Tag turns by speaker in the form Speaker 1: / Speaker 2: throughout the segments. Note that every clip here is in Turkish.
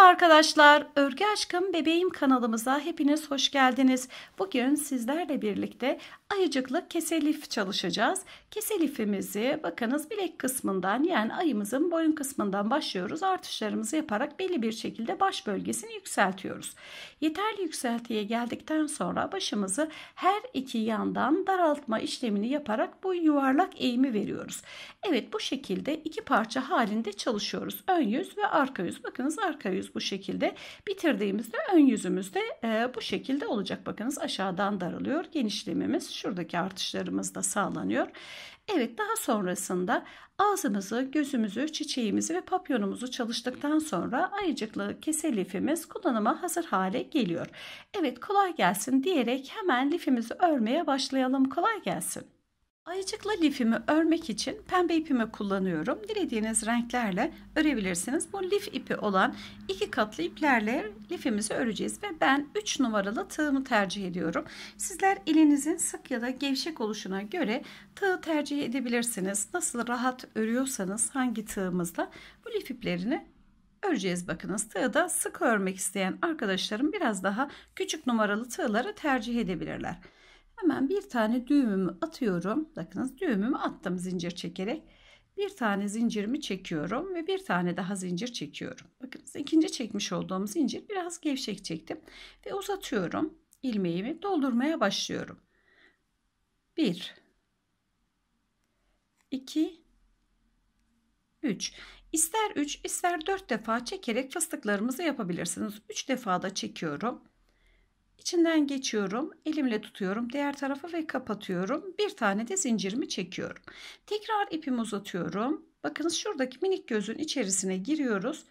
Speaker 1: Merhaba arkadaşlar, Örgü Aşkım Bebeğim kanalımıza hepiniz hoş geldiniz. Bugün sizlerle birlikte ayıcıklık keselif çalışacağız. Keselifimizi bakınız bilek kısmından yani ayımızın boyun kısmından başlıyoruz. Artışlarımızı yaparak belli bir şekilde baş bölgesini yükseltiyoruz. Yeterli yükseltiye geldikten sonra başımızı her iki yandan daraltma işlemini yaparak bu yuvarlak eğimi veriyoruz. Evet bu şekilde iki parça halinde çalışıyoruz. Ön yüz ve arka yüz. Bakınız arka yüz bu şekilde. Bitirdiğimizde ön yüzümüz de e, bu şekilde olacak. Bakınız aşağıdan daralıyor. Genişlememiz Şuradaki artışlarımız da sağlanıyor. Evet daha sonrasında ağzımızı, gözümüzü, çiçeğimizi ve papyonumuzu çalıştıktan sonra ayıcıklı kese lifimiz kullanıma hazır hale geliyor. Evet kolay gelsin diyerek hemen lifimizi örmeye başlayalım. Kolay gelsin. Ayıcıkla lifimi örmek için pembe ipimi kullanıyorum. Dilediğiniz renklerle örebilirsiniz. Bu lif ipi olan iki katlı iplerle lifimizi öreceğiz ve ben 3 numaralı tığımı tercih ediyorum. Sizler elinizin sık ya da gevşek oluşuna göre tığı tercih edebilirsiniz. Nasıl rahat örüyorsanız hangi tığımızla bu lif iplerini öreceğiz bakınız. Tığı da sık örmek isteyen arkadaşlarım biraz daha küçük numaralı tığları tercih edebilirler. Hemen bir tane düğümümü atıyorum. Bakınız düğümümü attım zincir çekerek. Bir tane zincirimi çekiyorum ve bir tane daha zincir çekiyorum. Bakınız ikinci çekmiş olduğum zincir biraz gevşek çektim ve uzatıyorum. ilmeğimi doldurmaya başlıyorum. 1 2 3 İster 3 ister 4 defa çekerek fıstıklarımızı yapabilirsiniz. 3 defa da çekiyorum. İçinden geçiyorum, elimle tutuyorum diğer tarafı ve kapatıyorum. Bir tane de zincirimi çekiyorum. Tekrar ipimi uzatıyorum. Bakınız şuradaki minik gözün içerisine giriyoruz.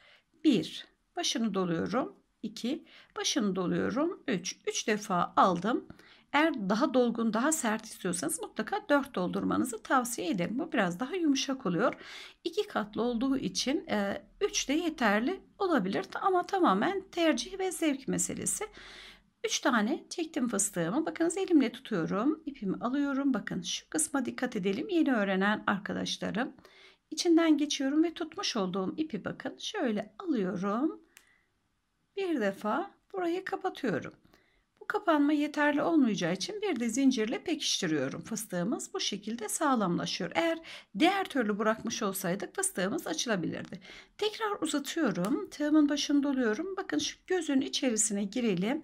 Speaker 1: 1. Başını doluyorum. 2. Başını doluyorum. 3. 3 defa aldım. Eğer daha dolgun, daha sert istiyorsanız mutlaka 4 doldurmanızı tavsiye ederim. Bu biraz daha yumuşak oluyor. 2 katlı olduğu için 3 e, de yeterli olabilir ama tamamen tercih ve zevk meselesi. 3 tane çektim fıstığımı. Bakınız elimle tutuyorum. ipimi alıyorum. Bakın şu kısma dikkat edelim. Yeni öğrenen arkadaşlarım. İçinden geçiyorum ve tutmuş olduğum ipi bakın şöyle alıyorum. Bir defa burayı kapatıyorum. Bu kapanma yeterli olmayacağı için bir de zincirle pekiştiriyorum. Fıstığımız bu şekilde sağlamlaşıyor. Eğer diğer türlü bırakmış olsaydık fıstığımız açılabilirdi. Tekrar uzatıyorum. Tığımın başını doluyorum. Bakın şu gözün içerisine girelim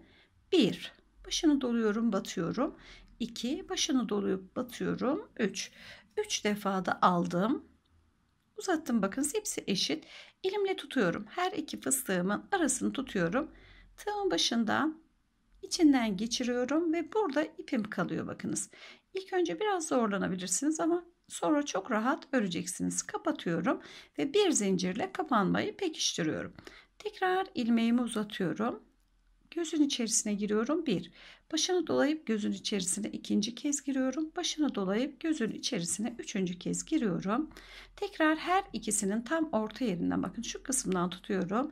Speaker 1: 1. Başını doluyorum, batıyorum. 2. Başını doluyup batıyorum. 3. 3 defa da aldım. Uzattım bakın hepsi eşit. Elimle tutuyorum. Her iki fıstığımın arasını tutuyorum. Tığımın başından içinden geçiriyorum ve burada ipim kalıyor bakınız. İlk önce biraz zorlanabilirsiniz ama sonra çok rahat öreceksiniz. Kapatıyorum ve bir zincirle kapanmayı pekiştiriyorum. Tekrar ilmeğimi uzatıyorum. Gözün içerisine giriyorum. bir, Başını dolayıp gözün içerisine ikinci kez giriyorum. Başını dolayıp gözün içerisine üçüncü kez giriyorum. Tekrar her ikisinin tam orta yerinden bakın şu kısımdan tutuyorum.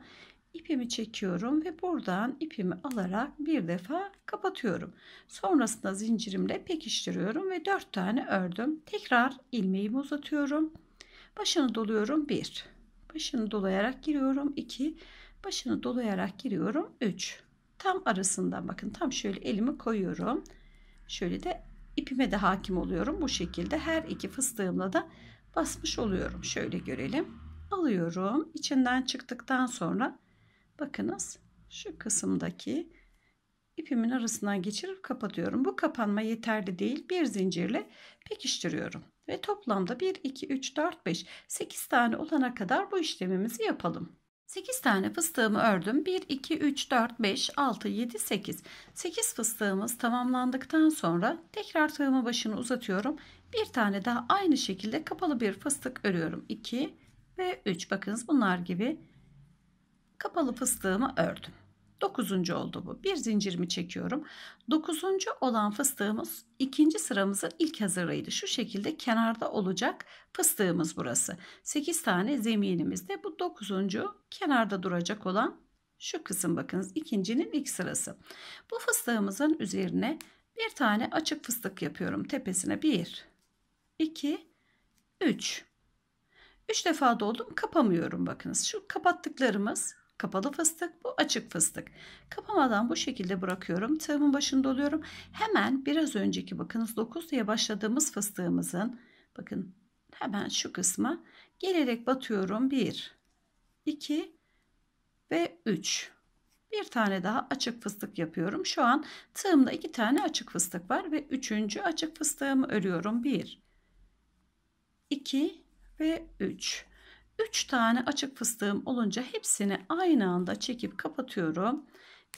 Speaker 1: ipimi çekiyorum ve buradan ipimi alarak bir defa kapatıyorum. Sonrasında zincirimle pekiştiriyorum ve dört tane ördüm. Tekrar ilmeğimi uzatıyorum. Başını doluyorum bir, Başını dolayarak giriyorum iki, Başını dolayarak giriyorum 3 tam arasından bakın tam şöyle elimi koyuyorum. Şöyle de ipime de hakim oluyorum. Bu şekilde her iki fıstığımla da basmış oluyorum. Şöyle görelim. Alıyorum. içinden çıktıktan sonra bakınız şu kısımdaki ipimin arasından geçirip kapatıyorum. Bu kapanma yeterli değil. Bir zincirle pekiştiriyorum. Ve toplamda 1, 2, 3, 4, 5, 8 tane olana kadar bu işlemimizi yapalım. 8 tane fıstığımı ördüm. 1, 2, 3, 4, 5, 6, 7, 8. 8 fıstığımız tamamlandıktan sonra tekrar tığımı başını uzatıyorum. Bir tane daha aynı şekilde kapalı bir fıstık örüyorum. 2 ve 3. Bakınız bunlar gibi kapalı fıstığımı ördüm. Dokuzuncu oldu bu. Bir zincirimi çekiyorum. Dokuzuncu olan fıstığımız ikinci sıramızın ilk hazırlığıydı. Şu şekilde kenarda olacak fıstığımız burası. Sekiz tane zeminimizde bu dokuzuncu kenarda duracak olan şu kısım bakınız ikincinin ilk sırası. Bu fıstığımızın üzerine bir tane açık fıstık yapıyorum. Tepesine bir, iki, üç. Üç defa doldum kapamıyorum bakınız. Şu kapattıklarımız Kapalı fıstık bu açık fıstık. Kapamadan bu şekilde bırakıyorum. Tığımın başında oluyorum. Hemen biraz önceki bakınız 9 diye başladığımız fıstığımızın bakın hemen şu kısma gelerek batıyorum. 1, 2 ve 3. Bir tane daha açık fıstık yapıyorum. Şu an tığımda iki tane açık fıstık var ve üçüncü açık fıstığımı örüyorum. 1, 2 ve 3 3 tane açık fıstığım olunca hepsini aynı anda çekip kapatıyorum.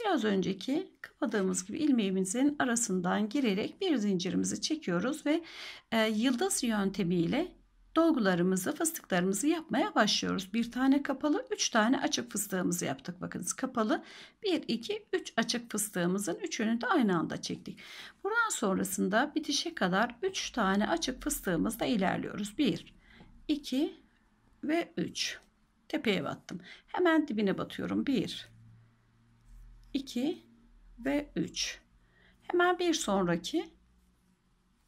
Speaker 1: Biraz önceki kapadığımız gibi ilmeğimizin arasından girerek bir zincirimizi çekiyoruz ve e, yıldız yöntemiyle dolgularımızı, fıstıklarımızı yapmaya başlıyoruz. Bir tane kapalı, 3 tane açık fıstığımızı yaptık. Bakınız kapalı, 1, 2, 3 açık fıstığımızın üçünü de aynı anda çektik. Buradan sonrasında bitişe kadar 3 tane açık fıstığımızla ilerliyoruz. Bir, iki, ve 3. Tepeye battım. Hemen dibine batıyorum. 1, 2 ve 3. Hemen bir sonraki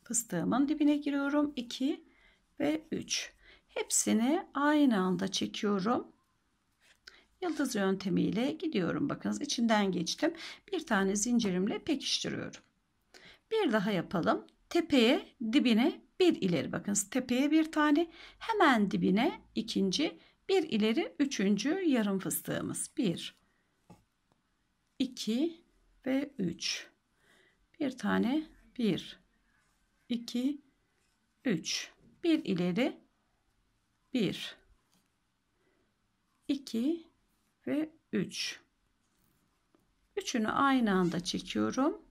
Speaker 1: fıstığımın dibine giriyorum. 2 ve 3. Hepsini aynı anda çekiyorum. Yıldız yöntemiyle gidiyorum. Bakınız içinden geçtim. Bir tane zincirimle pekiştiriyorum. Bir daha yapalım. Tepeye, dibine bir ileri bakın tepeye bir tane hemen dibine ikinci bir ileri üçüncü yarım fıstığımız bir iki ve üç bir tane bir iki üç bir ileri bir iki ve üç üçünü aynı anda çekiyorum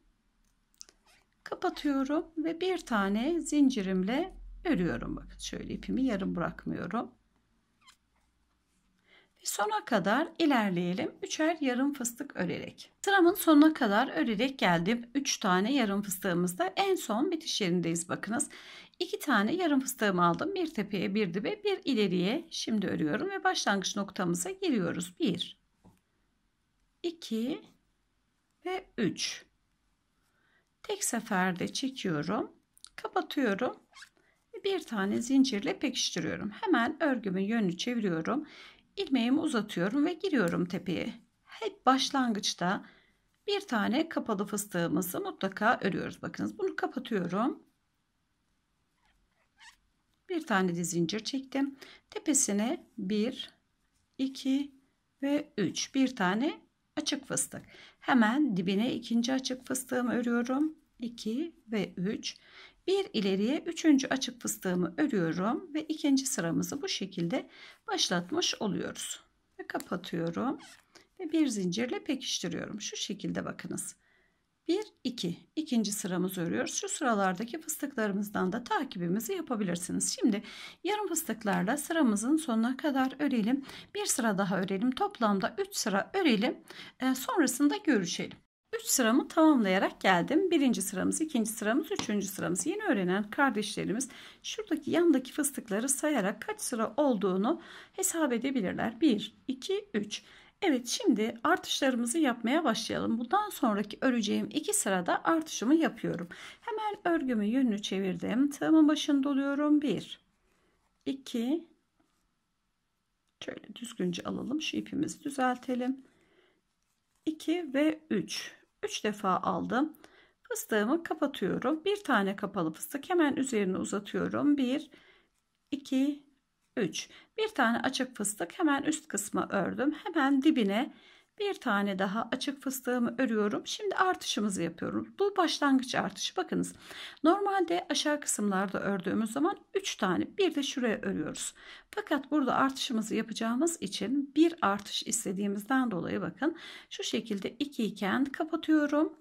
Speaker 1: kapatıyorum ve bir tane zincirimle örüyorum. Bakın şöyle ipimi yarım bırakmıyorum. Ve sona kadar ilerleyelim. Üçer yarım fıstık örerek. Sıramın sonuna kadar örerek geldim. Üç tane yarım fıstığımızda en son bitiş yerindeyiz. Bakınız iki tane yarım fıstığımı aldım. Bir tepeye bir dibe bir ileriye. Şimdi örüyorum ve başlangıç noktamıza giriyoruz. Bir, iki ve üç. Tek seferde çekiyorum. Kapatıyorum. Bir tane zincirle pekiştiriyorum. Hemen örgümün yönünü çeviriyorum. ilmeğimi uzatıyorum ve giriyorum tepeye. Hep başlangıçta bir tane kapalı fıstığımızı mutlaka örüyoruz. Bakınız bunu kapatıyorum. Bir tane de zincir çektim. Tepesine 1, 2 ve 3 bir tane açık fıstık. Hemen dibine ikinci açık fıstığımı örüyorum. 2 ve 3. Bir ileriye üçüncü açık fıstığımı örüyorum ve ikinci sıramızı bu şekilde başlatmış oluyoruz. Ve kapatıyorum ve bir zincirle pekiştiriyorum. Şu şekilde bakınız. 1, 2. İkinci sıramızı örüyoruz. Şu sıralardaki fıstıklarımızdan da takibimizi yapabilirsiniz. Şimdi yarım fıstıklarla sıramızın sonuna kadar örelim. Bir sıra daha örelim. Toplamda 3 sıra örelim. E, sonrasında görüşelim. 3 sıramı tamamlayarak geldim. Birinci sıramız, ikinci sıramız, üçüncü sıramız. Yeni öğrenen kardeşlerimiz şuradaki yandaki fıstıkları sayarak kaç sıra olduğunu hesap edebilirler. 1, 2, 3. Evet şimdi artışlarımızı yapmaya başlayalım. Bundan sonraki öreceğim iki sırada artışımı yapıyorum. Hemen örgümü yönünü çevirdim. Tığımın başını doluyorum. 1 2 Şöyle düzgünce alalım. Şu ipimizi düzeltelim. 2 ve 3. 3 defa aldım. Fıstığımı kapatıyorum. Bir tane kapalı fıstık hemen üzerine uzatıyorum. 1 2 3. Bir tane açık fıstık hemen üst kısmı ördüm. Hemen dibine bir tane daha açık fıstığımı örüyorum. Şimdi artışımızı yapıyorum. Bu başlangıç artışı. Bakınız normalde aşağı kısımlarda ördüğümüz zaman 3 tane bir de şuraya örüyoruz. Fakat burada artışımızı yapacağımız için bir artış istediğimizden dolayı bakın şu şekilde 2 iken kapatıyorum.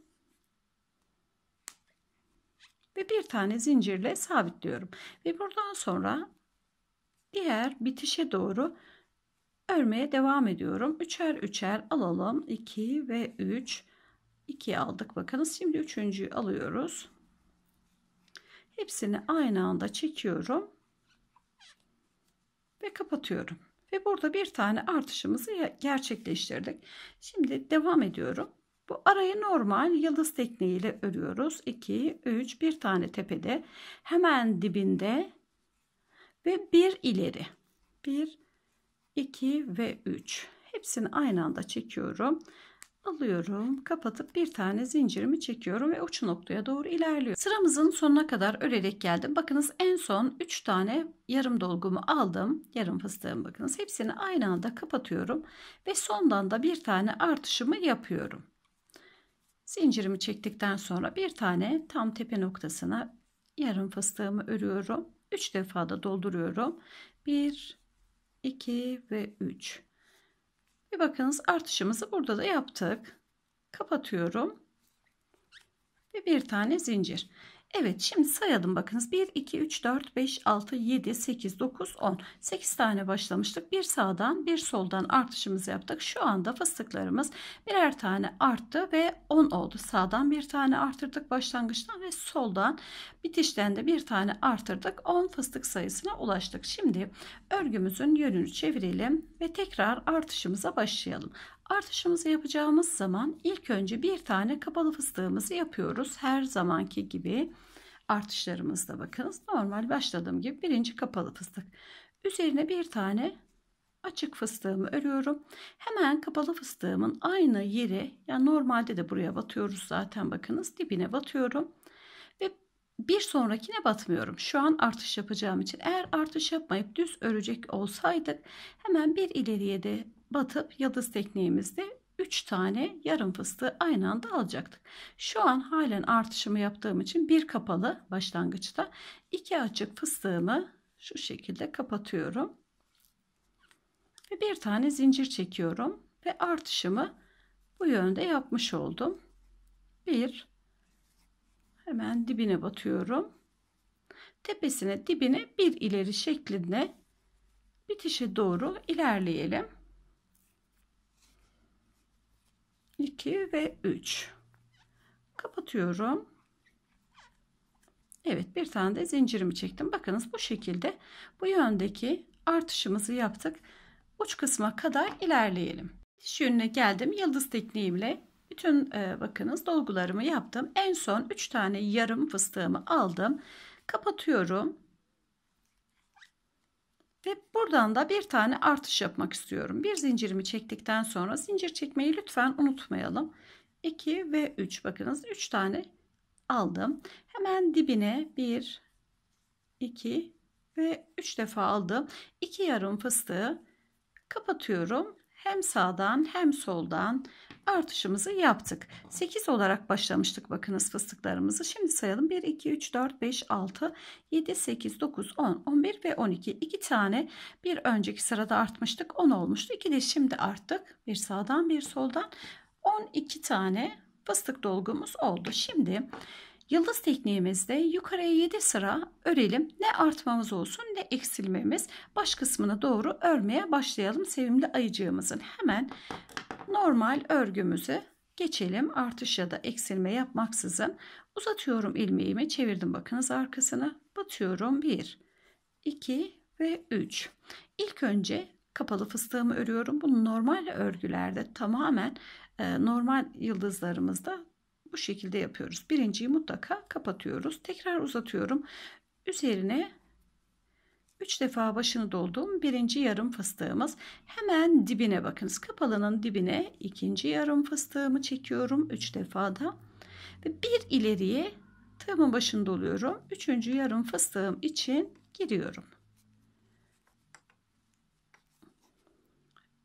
Speaker 1: Ve bir tane zincirle sabitliyorum. Ve buradan sonra diğer bitişe doğru örmeye devam ediyorum. Üçer üçer alalım. 2 ve 3. 2 aldık. Bakınız şimdi üçüncüyü alıyoruz. Hepsini aynı anda çekiyorum. Ve kapatıyorum. Ve burada bir tane artışımızı gerçekleştirdik. Şimdi devam ediyorum. Bu arayı normal yıldız tekniğiyle örüyoruz. 2, 3, bir tane tepede hemen dibinde ve bir ileri. Bir, iki ve üç. Hepsini aynı anda çekiyorum. Alıyorum, kapatıp bir tane zincirimi çekiyorum ve uç noktaya doğru ilerliyorum. Sıramızın sonuna kadar örerek geldim. Bakınız en son 3 tane yarım dolgumu aldım. Yarım fıstığım bakınız. Hepsini aynı anda kapatıyorum ve sondan da bir tane artışımı yapıyorum. Zincirimi çektikten sonra bir tane tam tepe noktasına yarım fıstığımı örüyorum. 3 defa da dolduruyorum. 1, 2 ve 3. Bir bakınız artışımızı burada da yaptık. Kapatıyorum. Ve bir tane zincir. Evet şimdi sayalım bakınız. 1, 2, 3, 4, 5, 6, 7, 8, 9, 10. 8 tane başlamıştık. Bir sağdan bir soldan artışımızı yaptık. Şu anda fıstıklarımız birer tane arttı ve 10 oldu. Sağdan bir tane artırdık başlangıçtan ve soldan bitişten de bir tane artırdık. 10 fıstık sayısına ulaştık. Şimdi örgümüzün yönünü çevirelim ve tekrar artışımıza başlayalım. Artışımızı yapacağımız zaman ilk önce bir tane kapalı fıstığımızı yapıyoruz. Her zamanki gibi artışlarımızda bakınız normal başladığım gibi birinci kapalı fıstık. Üzerine bir tane açık fıstığımı örüyorum. Hemen kapalı fıstığımın aynı yeri yani normalde de buraya batıyoruz zaten bakınız dibine batıyorum. Ve bir sonrakine batmıyorum. Şu an artış yapacağım için eğer artış yapmayıp düz örecek olsaydık hemen bir ileriye de batıp yıldız tekniğimizde 3 tane yarım fıstığı aynı anda alacaktık. Şu an halen artışımı yaptığım için bir kapalı başlangıçta iki açık fıstığımı şu şekilde kapatıyorum. Ve bir tane zincir çekiyorum ve artışımı bu yönde yapmış oldum. Bir hemen dibine batıyorum. Tepesine dibine bir ileri şeklinde bitişe doğru ilerleyelim. 2 ve 3 kapatıyorum Evet bir tane de zincirimi çektim bakınız bu şekilde bu yöndeki artışımızı yaptık uç kısma kadar ilerleyelim diş yönüne geldim yıldız tekniğimle bütün e, bakınız dolgularımı yaptım en son 3 tane yarım fıstığımı aldım kapatıyorum ve buradan da bir tane artış yapmak istiyorum. Bir zincirimi çektikten sonra zincir çekmeyi lütfen unutmayalım. 2 ve 3 bakınız 3 tane aldım. Hemen dibine 1, 2 ve 3 defa aldım. 2 yarım fıstığı kapatıyorum. Hem sağdan hem soldan artışımızı yaptık. 8 olarak başlamıştık bakınız fıstıklarımızı. Şimdi sayalım 1, 2, 3, 4, 5, 6, 7, 8, 9, 10, 11 ve 12. 2 tane bir önceki sırada artmıştık 10 olmuştu. 2 de şimdi arttık. Bir sağdan bir soldan 12 tane fıstık dolgumuz oldu. Şimdi Yıldız tekniğimizde yukarıya 7 sıra örelim. Ne artmamız olsun ne eksilmemiz. Baş kısmına doğru örmeye başlayalım sevimli ayıcığımızın. Hemen normal örgümüzü geçelim. Artış ya da eksilme yapmaksızın uzatıyorum ilmeğimi. Çevirdim bakınız arkasını. Batıyorum. 1, 2 ve 3. İlk önce kapalı fıstığımı örüyorum. Bunu normal örgülerde tamamen e, normal yıldızlarımızda bu şekilde yapıyoruz. Birinciyi mutlaka kapatıyoruz. Tekrar uzatıyorum. Üzerine 3 defa başını doldum. Birinci yarım fıstığımız. Hemen dibine bakınız. Kapalının dibine ikinci yarım fıstığımı çekiyorum. 3 defa da. Ve bir ileriye tığımın başını doluyorum. Üçüncü yarım fıstığım için giriyorum.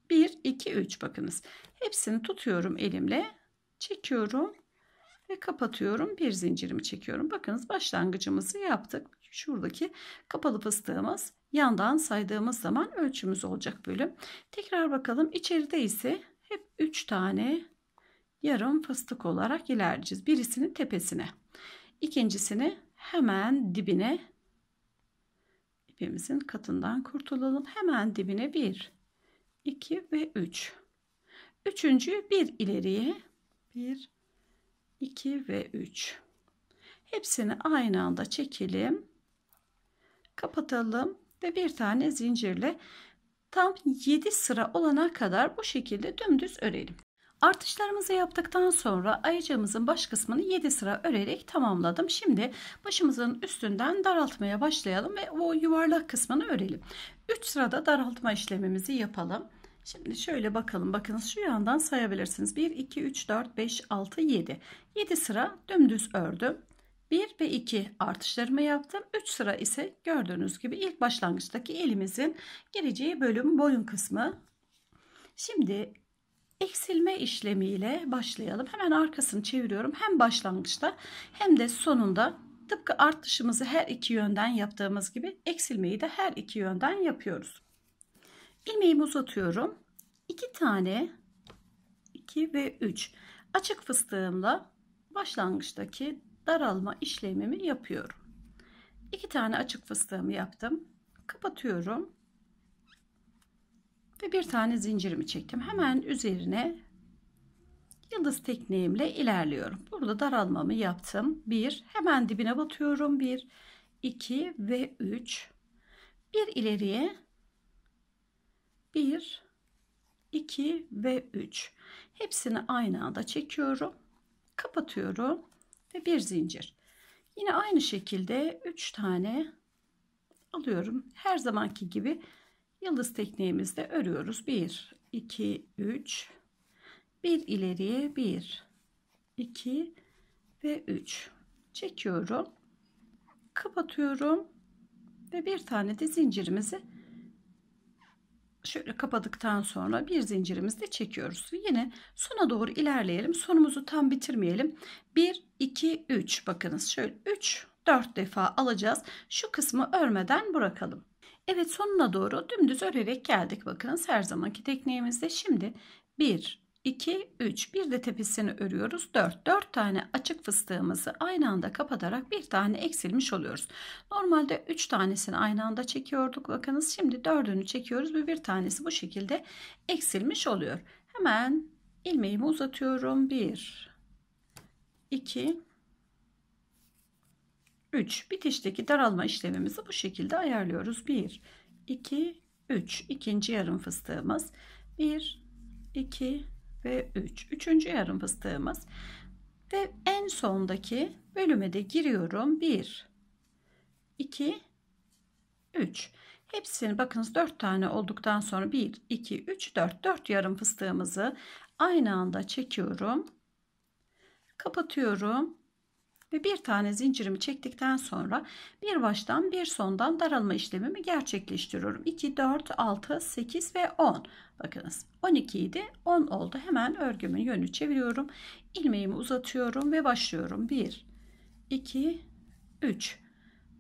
Speaker 1: 1, 2, 3 bakınız. Hepsini tutuyorum elimle. Çekiyorum ve kapatıyorum. Bir zincirimi çekiyorum. Bakınız başlangıcımızı yaptık şuradaki kapalı fıstığımız yandan saydığımız zaman ölçümüz olacak bölüm. Tekrar bakalım içeride ise hep 3 tane yarım fıstık olarak ilerleyeceğiz. Birisinin tepesine ikincisini hemen dibine ipimizin katından kurtulalım. Hemen dibine 1, 2 ve 3. Üç. Üçüncüyü bir ileriye 1, 2 ve 3. Hepsini aynı anda çekelim kapatalım ve bir tane zincirle tam 7 sıra olana kadar bu şekilde dümdüz örelim. Artışlarımızı yaptıktan sonra ayıcığımızın baş kısmını 7 sıra örerek tamamladım. Şimdi başımızın üstünden daraltmaya başlayalım ve o yuvarlak kısmını örelim. 3 sırada daraltma işlemimizi yapalım. Şimdi şöyle bakalım. Bakınız şu yandan sayabilirsiniz. 1, 2, 3, 4, 5, 6, 7. 7 sıra dümdüz ördüm. 1 ve 2 artışlarımı yaptım. 3 sıra ise gördüğünüz gibi ilk başlangıçtaki elimizin gireceği bölüm boyun kısmı. Şimdi eksilme işlemiyle başlayalım. Hemen arkasını çeviriyorum. Hem başlangıçta hem de sonunda tıpkı artışımızı her iki yönden yaptığımız gibi eksilmeyi de her iki yönden yapıyoruz. İlmeğimi uzatıyorum. 2 tane 2 ve 3 açık fıstığımla başlangıçtaki daralma işlemimi yapıyorum. İki tane açık fıstığımı yaptım. Kapatıyorum. Ve bir tane zincirimi çektim. Hemen üzerine yıldız tekniğimle ilerliyorum. Burada daralmamı yaptım. 1 hemen dibine batıyorum. 1 2 ve 3 bir ileriye 1 2 ve 3 hepsini aynı anda çekiyorum. Kapatıyorum ve bir zincir. Yine aynı şekilde 3 tane alıyorum. Her zamanki gibi yıldız tekniğimizde örüyoruz. 1, 2, 3, 1 ileriye 1, 2 ve 3 çekiyorum. Kapatıyorum ve bir tane de zincirimizi şöyle kapadıktan sonra bir zincirimizi de çekiyoruz. Yine sona doğru ilerleyelim. Sonumuzu tam bitirmeyelim. 1 2 3 bakınız şöyle 3 4 defa alacağız. Şu kısmı örmeden bırakalım. Evet sonuna doğru dümdüz örerek geldik. Bakınız her zamanki tekniğimizde şimdi 1 2, 3. Bir de tepesini örüyoruz. 4. 4 tane açık fıstığımızı aynı anda kapatarak bir tane eksilmiş oluyoruz. Normalde 3 tanesini aynı anda çekiyorduk. Bakınız şimdi dördünü çekiyoruz ve bir tanesi bu şekilde eksilmiş oluyor. Hemen ilmeğimi uzatıyorum. 1, 2, 3. Bitişteki daralma işlemimizi bu şekilde ayarlıyoruz. 1, 2, 3. İkinci yarım fıstığımız. 1, 2, ve 3. Üçüncü yarım fıstığımız. Ve en sondaki bölüme de giriyorum. 1, 2, 3. Hepsini bakınız 4 tane olduktan sonra 1, 2, 3, 4. 4 yarım fıstığımızı aynı anda çekiyorum. Kapatıyorum ve bir tane zincirimi çektikten sonra bir baştan bir sondan daralma işlemimi gerçekleştiriyorum. 2, 4, 6, 8 ve 10. Bakınız 12 idi 10 oldu. Hemen örgümün yönü çeviriyorum. ilmeğimi uzatıyorum ve başlıyorum. 1, 2, 3.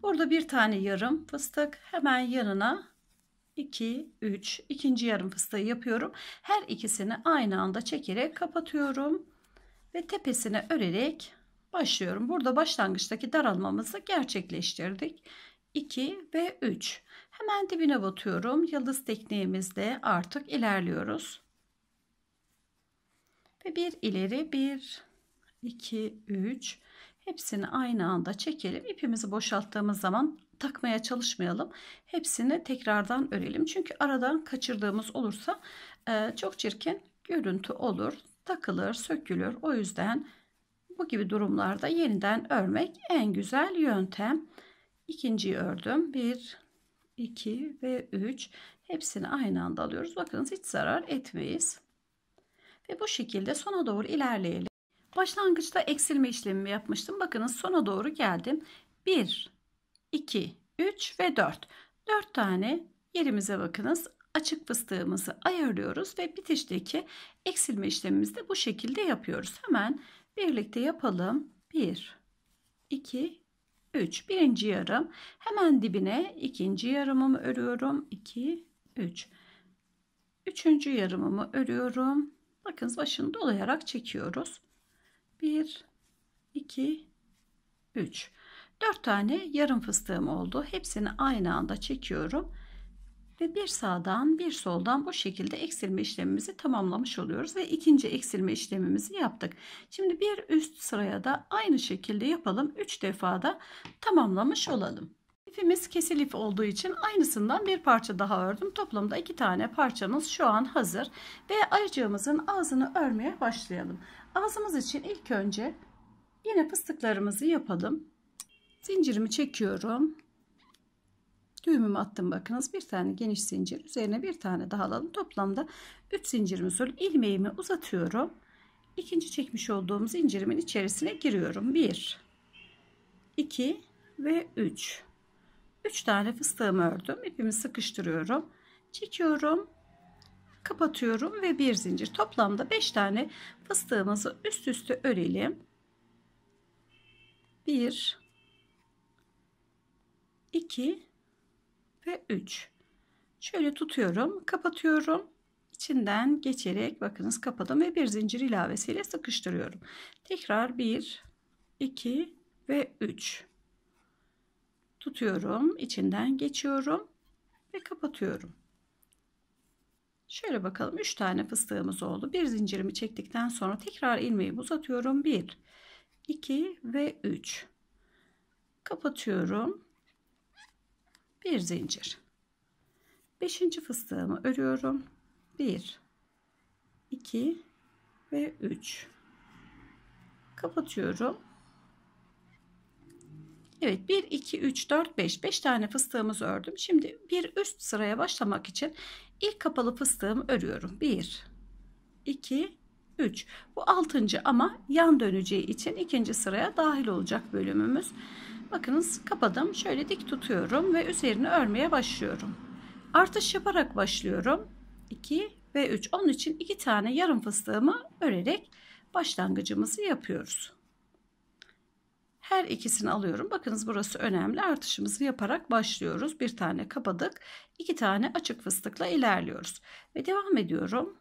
Speaker 1: Burada bir tane yarım fıstık hemen yanına 2, 3 ikinci yarım fıstığı yapıyorum. Her ikisini aynı anda çekerek kapatıyorum ve tepesine örerek başlıyorum. Burada başlangıçtaki daralmamızı gerçekleştirdik. 2 ve 3. Hemen dibine batıyorum. Yıldız tekniğimizle artık ilerliyoruz. Ve bir ileri 1 2 3 hepsini aynı anda çekelim. İpimizi boşalttığımız zaman takmaya çalışmayalım. Hepsini tekrardan örelim. Çünkü aradan kaçırdığımız olursa e, çok çirkin görüntü olur. Takılır, sökülür. O yüzden bu gibi durumlarda yeniden örmek en güzel yöntem. İkinciyi ördüm. 1, 2 ve 3. Hepsini aynı anda alıyoruz. Bakınız hiç zarar etmeyiz. Ve bu şekilde sona doğru ilerleyelim. Başlangıçta eksilme işlemi yapmıştım. Bakınız sona doğru geldim. 1, 2, 3 ve 4. 4 tane yerimize bakınız. Açık fıstığımızı ayarlıyoruz ve bitişteki eksilme işlemimizi de bu şekilde yapıyoruz. Hemen Birlikte yapalım. 1, 2, 3. Birinci yarım. Hemen dibine ikinci yarımımı örüyorum. 2, 3. Üçüncü yarımımı örüyorum. Bakın, başını dolayarak çekiyoruz. 1, 2, 3. 4 tane yarım fıstığım oldu. Hepsini aynı anda çekiyorum. Ve bir sağdan bir soldan bu şekilde eksilme işlemimizi tamamlamış oluyoruz. Ve ikinci eksilme işlemimizi yaptık. Şimdi bir üst sıraya da aynı şekilde yapalım. 3 defa da tamamlamış olalım. İpimiz kesi lif olduğu için aynısından bir parça daha ördüm. Toplamda iki tane parçamız şu an hazır. Ve ayıcığımızın ağzını örmeye başlayalım. Ağzımız için ilk önce yine fıstıklarımızı yapalım. Zincirimi çekiyorum. Düğümümü attım bakınız bir tane geniş zincir üzerine bir tane daha alalım. Toplamda 3 zincirimi sürüp ilmeğimi uzatıyorum. İkinci çekmiş olduğum zincirimin içerisine giriyorum. 1 2 ve 3. 3 tane fıstığımı ördüm. ipimi sıkıştırıyorum. Çekiyorum. Kapatıyorum ve bir zincir. Toplamda 5 tane fıstığımızı üst üste örelim. 1 2 ve 3. Şöyle tutuyorum, kapatıyorum. İçinden geçerek bakınız kapadım ve bir zincir ilavesiyle sıkıştırıyorum. Tekrar 1, 2 ve 3. Tutuyorum, içinden geçiyorum ve kapatıyorum. Şöyle bakalım 3 tane fıstığımız oldu. Bir zincirimi çektikten sonra tekrar ilmeği uzatıyorum. 1, 2 ve 3. Kapatıyorum bir zincir. Beşinci fıstığımı örüyorum. Bir, iki ve üç. Kapatıyorum. Evet 1 2 3 4 5 5 tane fıstığımızı ördüm. Şimdi bir üst sıraya başlamak için ilk kapalı fıstığımı örüyorum. 1 2 3. Bu altıncı ama yan döneceği için ikinci sıraya dahil olacak bölümümüz. Bakınız kapadım. Şöyle dik tutuyorum ve üzerine örmeye başlıyorum. Artış yaparak başlıyorum. 2 ve 3. Onun için 2 tane yarım fıstığımı örerek başlangıcımızı yapıyoruz. Her ikisini alıyorum. Bakınız burası önemli. Artışımızı yaparak başlıyoruz. Bir tane kapadık. iki tane açık fıstıkla ilerliyoruz. Ve devam ediyorum.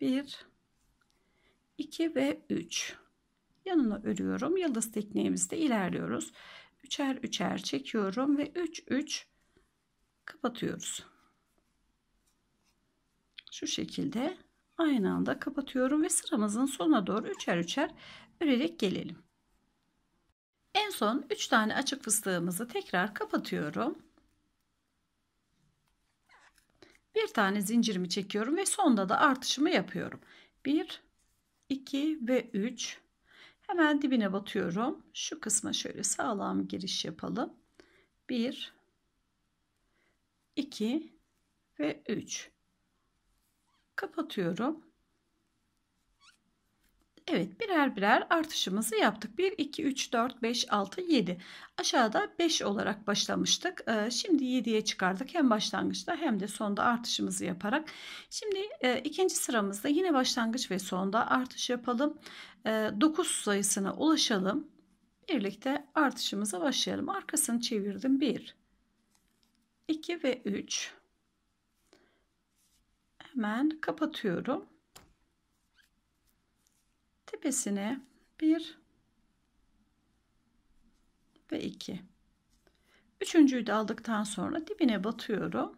Speaker 1: 1, 2 ve 3. Yanına örüyorum. Yıldız tekniğimizde ilerliyoruz üçer üçer çekiyorum ve 3 3 kapatıyoruz. Şu şekilde aynı anda kapatıyorum ve sıramızın sonuna doğru üçer üçer örerek gelelim. En son 3 tane açık fıstığımızı tekrar kapatıyorum. Bir tane zincirimi çekiyorum ve sonda da artışımı yapıyorum. 1 2 ve 3 Hemen dibine batıyorum. Şu kısma şöyle sağlam giriş yapalım. 1 2 ve 3 kapatıyorum. Evet birer birer artışımızı yaptık. 1, 2, 3, 4, 5, 6, 7. Aşağıda 5 olarak başlamıştık. Ee, şimdi 7'ye çıkardık hem başlangıçta hem de sonda artışımızı yaparak. Şimdi e, ikinci sıramızda yine başlangıç ve sonda artış yapalım. 9 ee, sayısına ulaşalım. Birlikte artışımıza başlayalım. Arkasını çevirdim. 1, 2 ve 3. Hemen kapatıyorum tepesine 1 ve 2 üçüncüyü de aldıktan sonra dibine batıyorum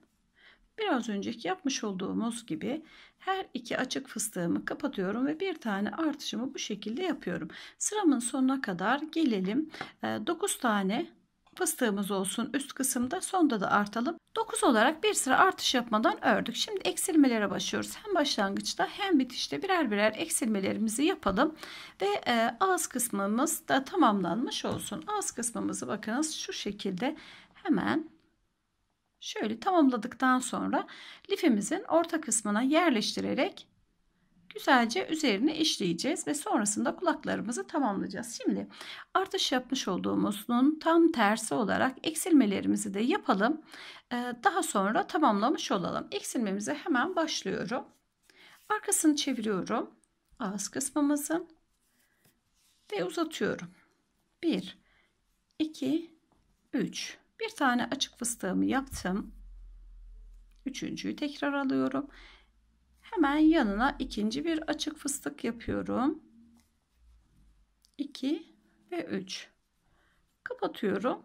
Speaker 1: biraz önceki yapmış olduğumuz gibi her iki açık fıstığımı kapatıyorum ve bir tane artışımı bu şekilde yapıyorum sıramın sonuna kadar gelelim 9 ee, tane fıstığımız olsun üst kısımda sonda da artalım 9 olarak bir sıra artış yapmadan ördük şimdi eksilmelere başlıyoruz hem başlangıçta hem bitişte birer birer eksilmelerimizi yapalım ve e, ağız kısmımız da tamamlanmış olsun ağız kısmımızı bakınız şu şekilde hemen şöyle tamamladıktan sonra lifimizin orta kısmına yerleştirerek güzelce üzerine işleyeceğiz ve sonrasında kulaklarımızı tamamlayacağız. Şimdi artış yapmış olduğumuzun tam tersi olarak eksilmelerimizi de yapalım. Ee, daha sonra tamamlamış olalım. Eksilmemize hemen başlıyorum. Arkasını çeviriyorum. Ağız kısmımızın ve uzatıyorum. 1 2 3 Bir tane açık fıstığımı yaptım. Üçüncüyü tekrar alıyorum Hemen yanına ikinci bir açık fıstık yapıyorum. 2 ve 3. Kapatıyorum.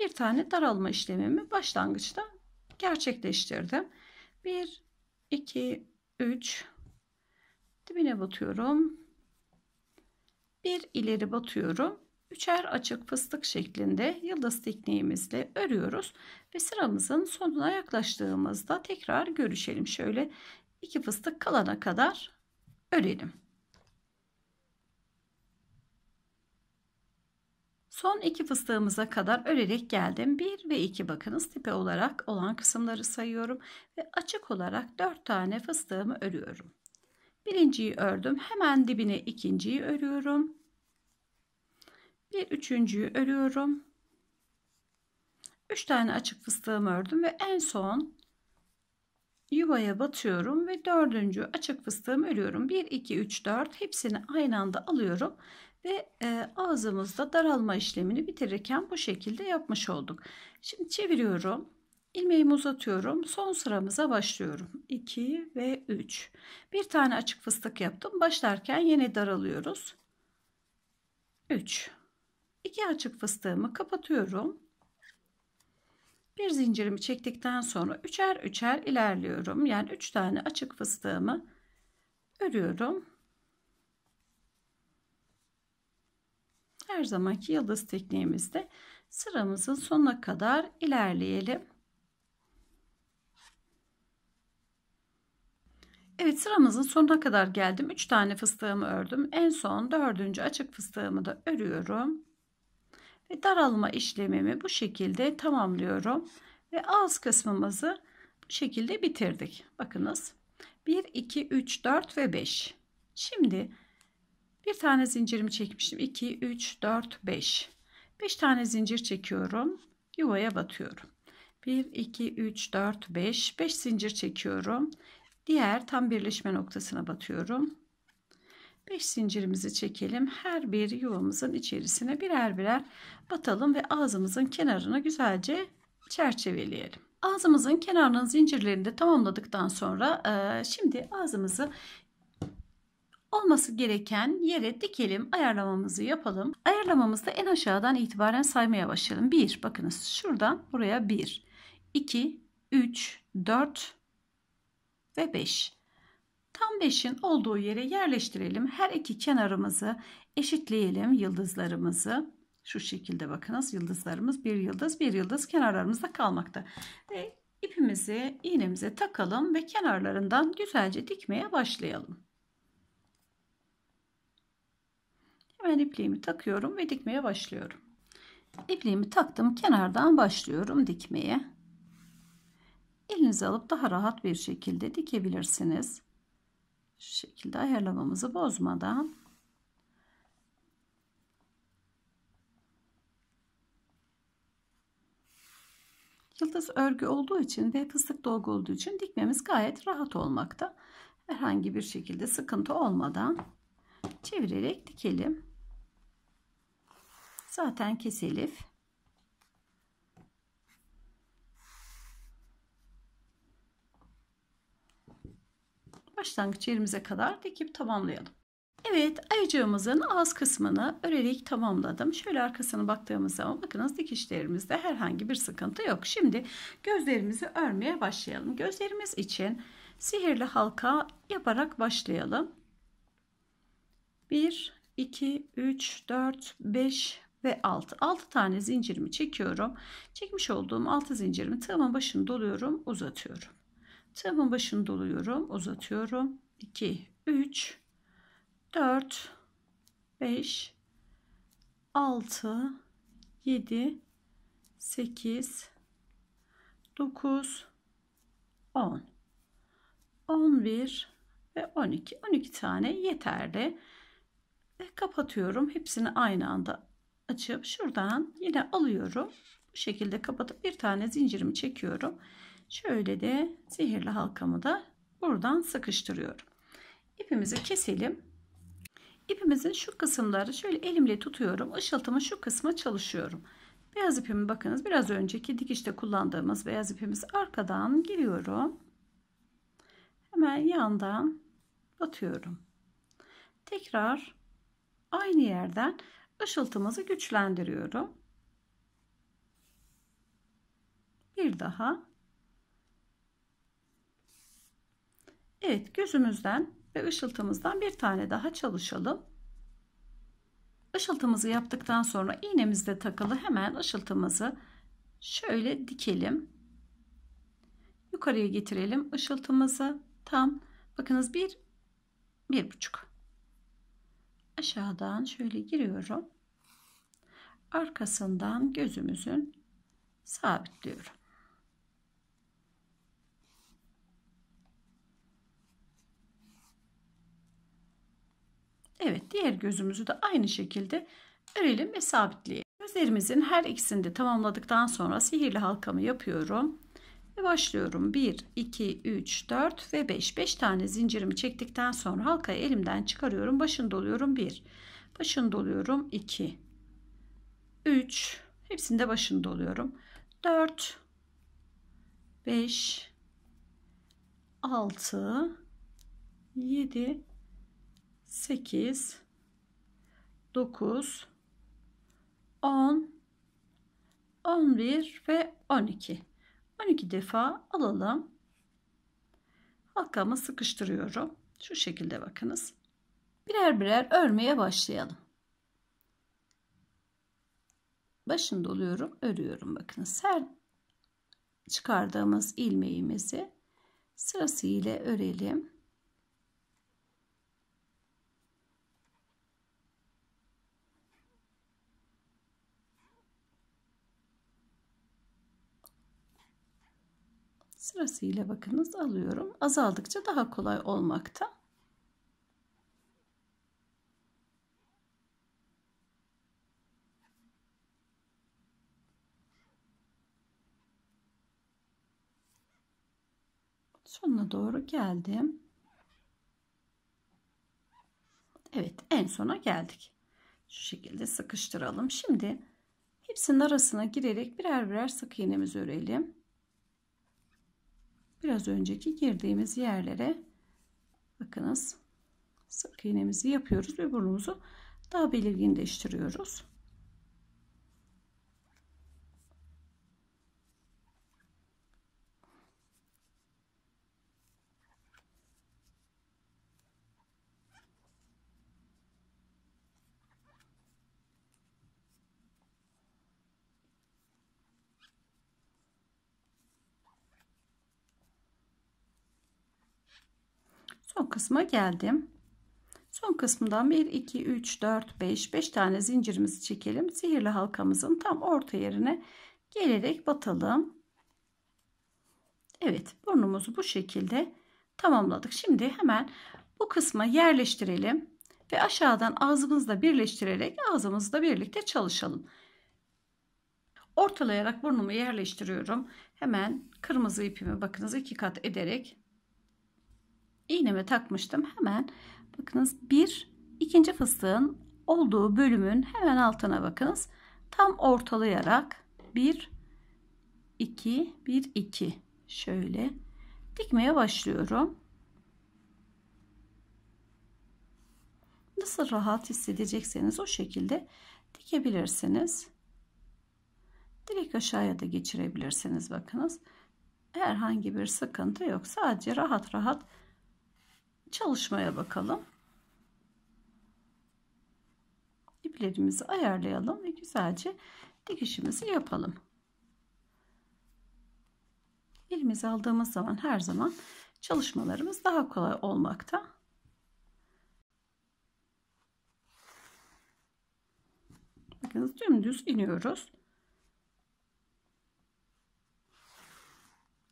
Speaker 1: Bir tane daralma işlemimi başlangıçta gerçekleştirdim. 1 2 3 dibine batıyorum. Bir ileri batıyorum. Üçer açık fıstık şeklinde yıldız tekniğimizle örüyoruz ve sıramızın sonuna yaklaştığımızda tekrar görüşelim. Şöyle iki fıstık kalana kadar örelim. Son iki fıstığımıza kadar örerek geldim. 1 ve 2 bakınız tipe olarak olan kısımları sayıyorum ve açık olarak 4 tane fıstığımı örüyorum. Birinciyi ördüm. Hemen dibine ikinciyi örüyorum. Bir üçüncüyü örüyorum. 3 üç tane açık fıstığımı ördüm ve en son yuvaya batıyorum ve dördüncü açık fıstığımı örüyorum. 1, 2, 3, 4 hepsini aynı anda alıyorum ve e, ağzımızda daralma işlemini bitirirken bu şekilde yapmış olduk. Şimdi çeviriyorum. Ilmeğimi uzatıyorum. Son sıramıza başlıyorum. 2 ve 3. Bir tane açık fıstık yaptım. Başlarken yine daralıyoruz. 3. 2 açık fıstığımı kapatıyorum. Bir zincirimi çektikten sonra üçer üçer ilerliyorum. Yani üç tane açık fıstığımı örüyorum. Her zamanki yıldız tekniğimizde sıramızın sonuna kadar ilerleyelim. Evet sıramızın sonuna kadar geldim. 3 tane fıstığımı ördüm. En son 4. açık fıstığımı da örüyorum ve daralma işlemimi bu şekilde tamamlıyorum ve ağız kısmımızı bu şekilde bitirdik. Bakınız 1 2 3 4 ve 5. Şimdi bir tane zincirimi çekmiştim. 2 3 4 5. 5 tane zincir çekiyorum. Yuvaya batıyorum. 1 2 3 4 5. 5 zincir çekiyorum. Diğer tam birleşme noktasına batıyorum. 5 zincirimizi çekelim. Her bir yuvamızın içerisine birer birer batalım ve ağzımızın kenarını güzelce çerçeveleyelim. Ağzımızın kenarının zincirlerini de tamamladıktan sonra e, şimdi ağzımızı olması gereken yere dikelim ayarlamamızı yapalım. Ayarlamamızda en aşağıdan itibaren saymaya başlayalım. 1 bakınız şuradan buraya 1 2 3 4 ve 5. Tam 5'in olduğu yere yerleştirelim. Her iki kenarımızı eşitleyelim yıldızlarımızı. Şu şekilde bakınız yıldızlarımız bir yıldız bir yıldız kenarlarımızda kalmakta. Ve ipimizi iğnemize takalım ve kenarlarından güzelce dikmeye başlayalım. Hemen ipliğimi takıyorum ve dikmeye başlıyorum. İpliğimi taktım kenardan başlıyorum dikmeye. Elinize alıp daha rahat bir şekilde dikebilirsiniz. Şu şekilde ayarlamamızı bozmadan Yıldız örgü olduğu için ve fıstık dolgu olduğu için dikmemiz gayet rahat olmakta. Herhangi bir şekilde sıkıntı olmadan çevirerek dikelim. Zaten keselim. başlangıç yerimize kadar dikip tamamlayalım. Evet ayıcığımızın ağız kısmını örerek tamamladım. Şöyle arkasına baktığımız zaman bakınız dikişlerimizde herhangi bir sıkıntı yok. Şimdi gözlerimizi örmeye başlayalım. Gözlerimiz için sihirli halka yaparak başlayalım. 1, 2, 3, 4, 5 ve 6. 6 tane zincirimi çekiyorum. Çekmiş olduğum 6 zincirimi tığımın başını doluyorum uzatıyorum. Tığımın başını doluyorum. Uzatıyorum. 2, 3, 4, 5, 6, 7, 8, 9, 10, 11 ve 12. 12 tane yeterli. Ve kapatıyorum. Hepsini aynı anda açıp şuradan yine alıyorum. Bu şekilde kapatıp bir tane zincirimi çekiyorum. Şöyle de zehirli halkamı da buradan sıkıştırıyorum. İpimizi keselim. İpimizin şu kısımları şöyle elimle tutuyorum. Işıltımı şu kısma çalışıyorum. Beyaz ipimi bakınız biraz önceki dikişte kullandığımız beyaz ipimiz arkadan giriyorum. Hemen yandan batıyorum. Tekrar aynı yerden ışıltımızı güçlendiriyorum. Bir daha Evet gözümüzden ve ışıltımızdan bir tane daha çalışalım. Işıltımızı yaptıktan sonra iğnemizde takılı hemen ışıltımızı şöyle dikelim. Yukarıya getirelim ışıltımızı. Tam bakınız bir, bir buçuk. Aşağıdan şöyle giriyorum. Arkasından gözümüzün sabitliyorum. Evet diğer gözümüzü de aynı şekilde örelim ve sabitleyelim. Gözlerimizin her ikisini de tamamladıktan sonra sihirli halkamı yapıyorum. Ve başlıyorum. 1, 2, 3, 4 ve 5. 5 tane zincirimi çektikten sonra halkayı elimden çıkarıyorum. Başını doluyorum. 1, başını doluyorum. 2, 3, hepsinde başını doluyorum. 4, 5, 6, 7, 8 9 10 11 ve 12 12 defa alalım halkamı sıkıştırıyorum şu şekilde bakınız birer birer örmeye başlayalım Başında oluyorum, örüyorum bakınız her çıkardığımız ilmeğimizi sırasıyla örelim Sırasıyla bakınız alıyorum. Azaldıkça daha kolay olmakta. Sonuna doğru geldim. Evet en sona geldik. Şu şekilde sıkıştıralım. Şimdi hepsinin arasına girerek birer birer sık iğnemizi örelim biraz önceki girdiğimiz yerlere bakınız sık iğnemizi yapıyoruz ve burnumuzu daha belirginleştiriyoruz. kısma geldim. Son kısmından 1, 2, 3, 4, 5, 5 tane zincirimizi çekelim. Sihirli halkamızın tam orta yerine gelerek batalım. Evet burnumuzu bu şekilde tamamladık. Şimdi hemen bu kısma yerleştirelim ve aşağıdan ağzımızla birleştirerek ağzımızla birlikte çalışalım. Ortalayarak burnumu yerleştiriyorum. Hemen kırmızı ipimi bakınız iki kat ederek iğnemi takmıştım. Hemen bakınız bir ikinci fıstığın olduğu bölümün hemen altına bakınız. Tam ortalayarak bir iki bir iki şöyle dikmeye başlıyorum. Nasıl rahat hissedecekseniz o şekilde dikebilirsiniz. Direkt aşağıya da geçirebilirsiniz bakınız. Herhangi bir sıkıntı yok. Sadece rahat rahat çalışmaya bakalım. İplerimizi ayarlayalım ve güzelce dikişimizi yapalım. Elimize aldığımız zaman her zaman çalışmalarımız daha kolay olmakta. Bakınız dümdüz iniyoruz.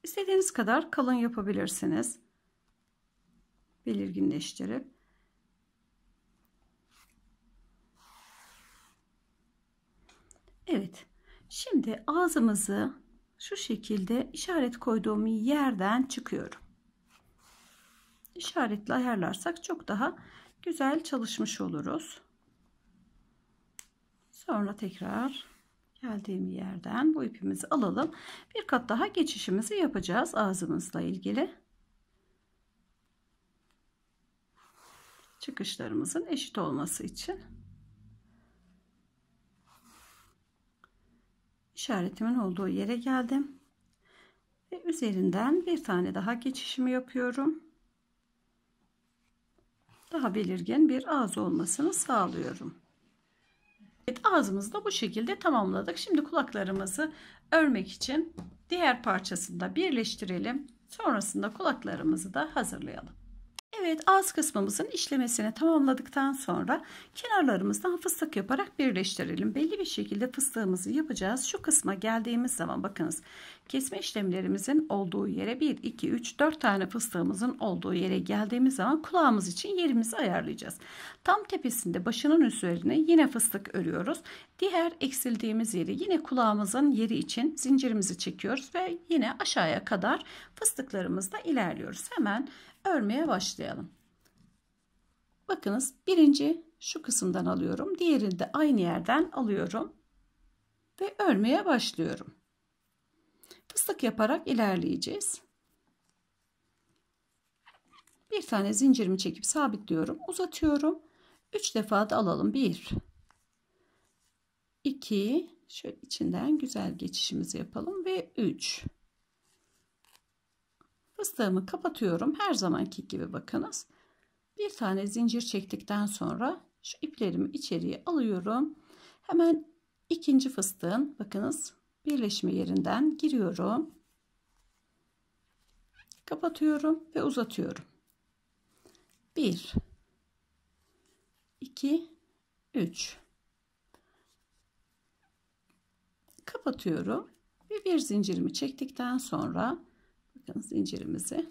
Speaker 1: İstediğiniz kadar kalın yapabilirsiniz belirginleştirip Evet şimdi ağzımızı şu şekilde işaret koyduğum yerden çıkıyorum işaretle ayarlarsak çok daha güzel çalışmış oluruz. Sonra tekrar geldiğim yerden bu ipimizi alalım. Bir kat daha geçişimizi yapacağız ağzımızla ilgili. çıkışlarımızın eşit olması için işaretimin olduğu yere geldim ve üzerinden bir tane daha geçişimi yapıyorum daha belirgin bir ağız olmasını sağlıyorum Evet, ağzımızı da bu şekilde tamamladık. Şimdi kulaklarımızı örmek için diğer parçasını da birleştirelim. Sonrasında kulaklarımızı da hazırlayalım. Evet ağız kısmımızın işlemesini tamamladıktan sonra kenarlarımızdan fıstık yaparak birleştirelim. Belli bir şekilde fıstığımızı yapacağız. Şu kısma geldiğimiz zaman bakınız kesme işlemlerimizin olduğu yere 1, 2, 3, 4 tane fıstığımızın olduğu yere geldiğimiz zaman kulağımız için yerimizi ayarlayacağız. Tam tepesinde başının üzerine yine fıstık örüyoruz. Diğer eksildiğimiz yeri yine kulağımızın yeri için zincirimizi çekiyoruz ve yine aşağıya kadar fıstıklarımızla ilerliyoruz. Hemen örmeye başlayalım. Bakınız birinci şu kısımdan alıyorum. Diğerini de aynı yerden alıyorum. Ve örmeye başlıyorum. Fıstık yaparak ilerleyeceğiz. Bir tane zincirimi çekip sabitliyorum. Uzatıyorum. 3 defa da alalım. 1 2 şöyle içinden güzel geçişimizi yapalım ve 3 Fıstığımı kapatıyorum. Her zamanki gibi bakınız. Bir tane zincir çektikten sonra şu iplerimi içeriye alıyorum. Hemen ikinci fıstığın bakınız birleşme yerinden giriyorum. Kapatıyorum ve uzatıyorum. 1 2 3 Kapatıyorum ve bir zincirimi çektikten sonra zincirimizi.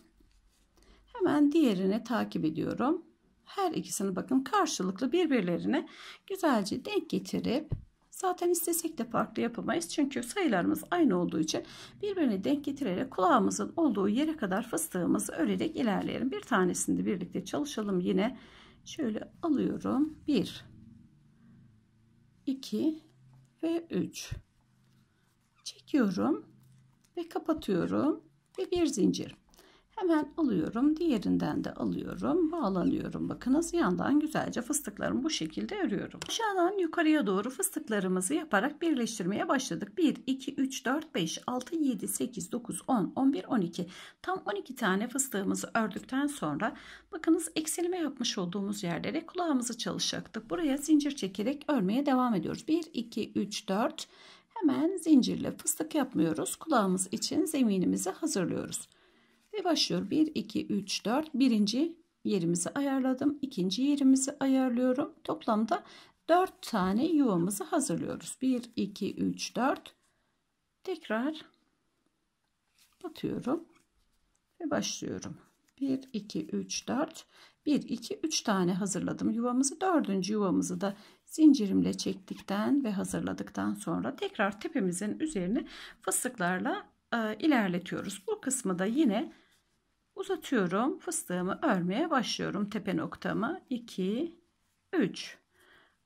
Speaker 1: Hemen diğerini takip ediyorum. Her ikisini bakın karşılıklı birbirlerine güzelce denk getirip zaten istesek de farklı yapamayız. Çünkü sayılarımız aynı olduğu için birbirini denk getirerek kulağımızın olduğu yere kadar fıstığımızı örerek ilerleyelim. Bir tanesini birlikte çalışalım yine. Şöyle alıyorum. 1 2 ve 3 çekiyorum ve kapatıyorum ve bir zincir. Hemen alıyorum. Diğerinden de alıyorum. Bağlanıyorum. Bakınız yandan güzelce fıstıklarımı bu şekilde örüyorum. Aşağıdan yukarıya doğru fıstıklarımızı yaparak birleştirmeye başladık. 1, 2, 3, 4, 5, 6, 7, 8, 9, 10, 11, 12. Tam 12 tane fıstığımızı ördükten sonra bakınız eksilme yapmış olduğumuz yerlere kulağımızı çalışacaktık. Buraya zincir çekerek örmeye devam ediyoruz. 1, 2, 3, 4, 5. Hemen zincirle fıstık yapmıyoruz. Kulağımız için zeminimizi hazırlıyoruz. Ve başlıyor. 1, 2, 3, 4. Birinci yerimizi ayarladım. ikinci yerimizi ayarlıyorum. Toplamda 4 tane yuvamızı hazırlıyoruz. 1, 2, 3, 4. Tekrar batıyorum. Ve başlıyorum. 1, 2, 3, 4. 1, 2, 3 tane hazırladım yuvamızı. Dördüncü yuvamızı da zincirimle çektikten ve hazırladıktan sonra tekrar tepemizin üzerine fıstıklarla e, ilerletiyoruz. Bu kısmı da yine uzatıyorum. Fıstığımı örmeye başlıyorum. Tepe noktamı 2 3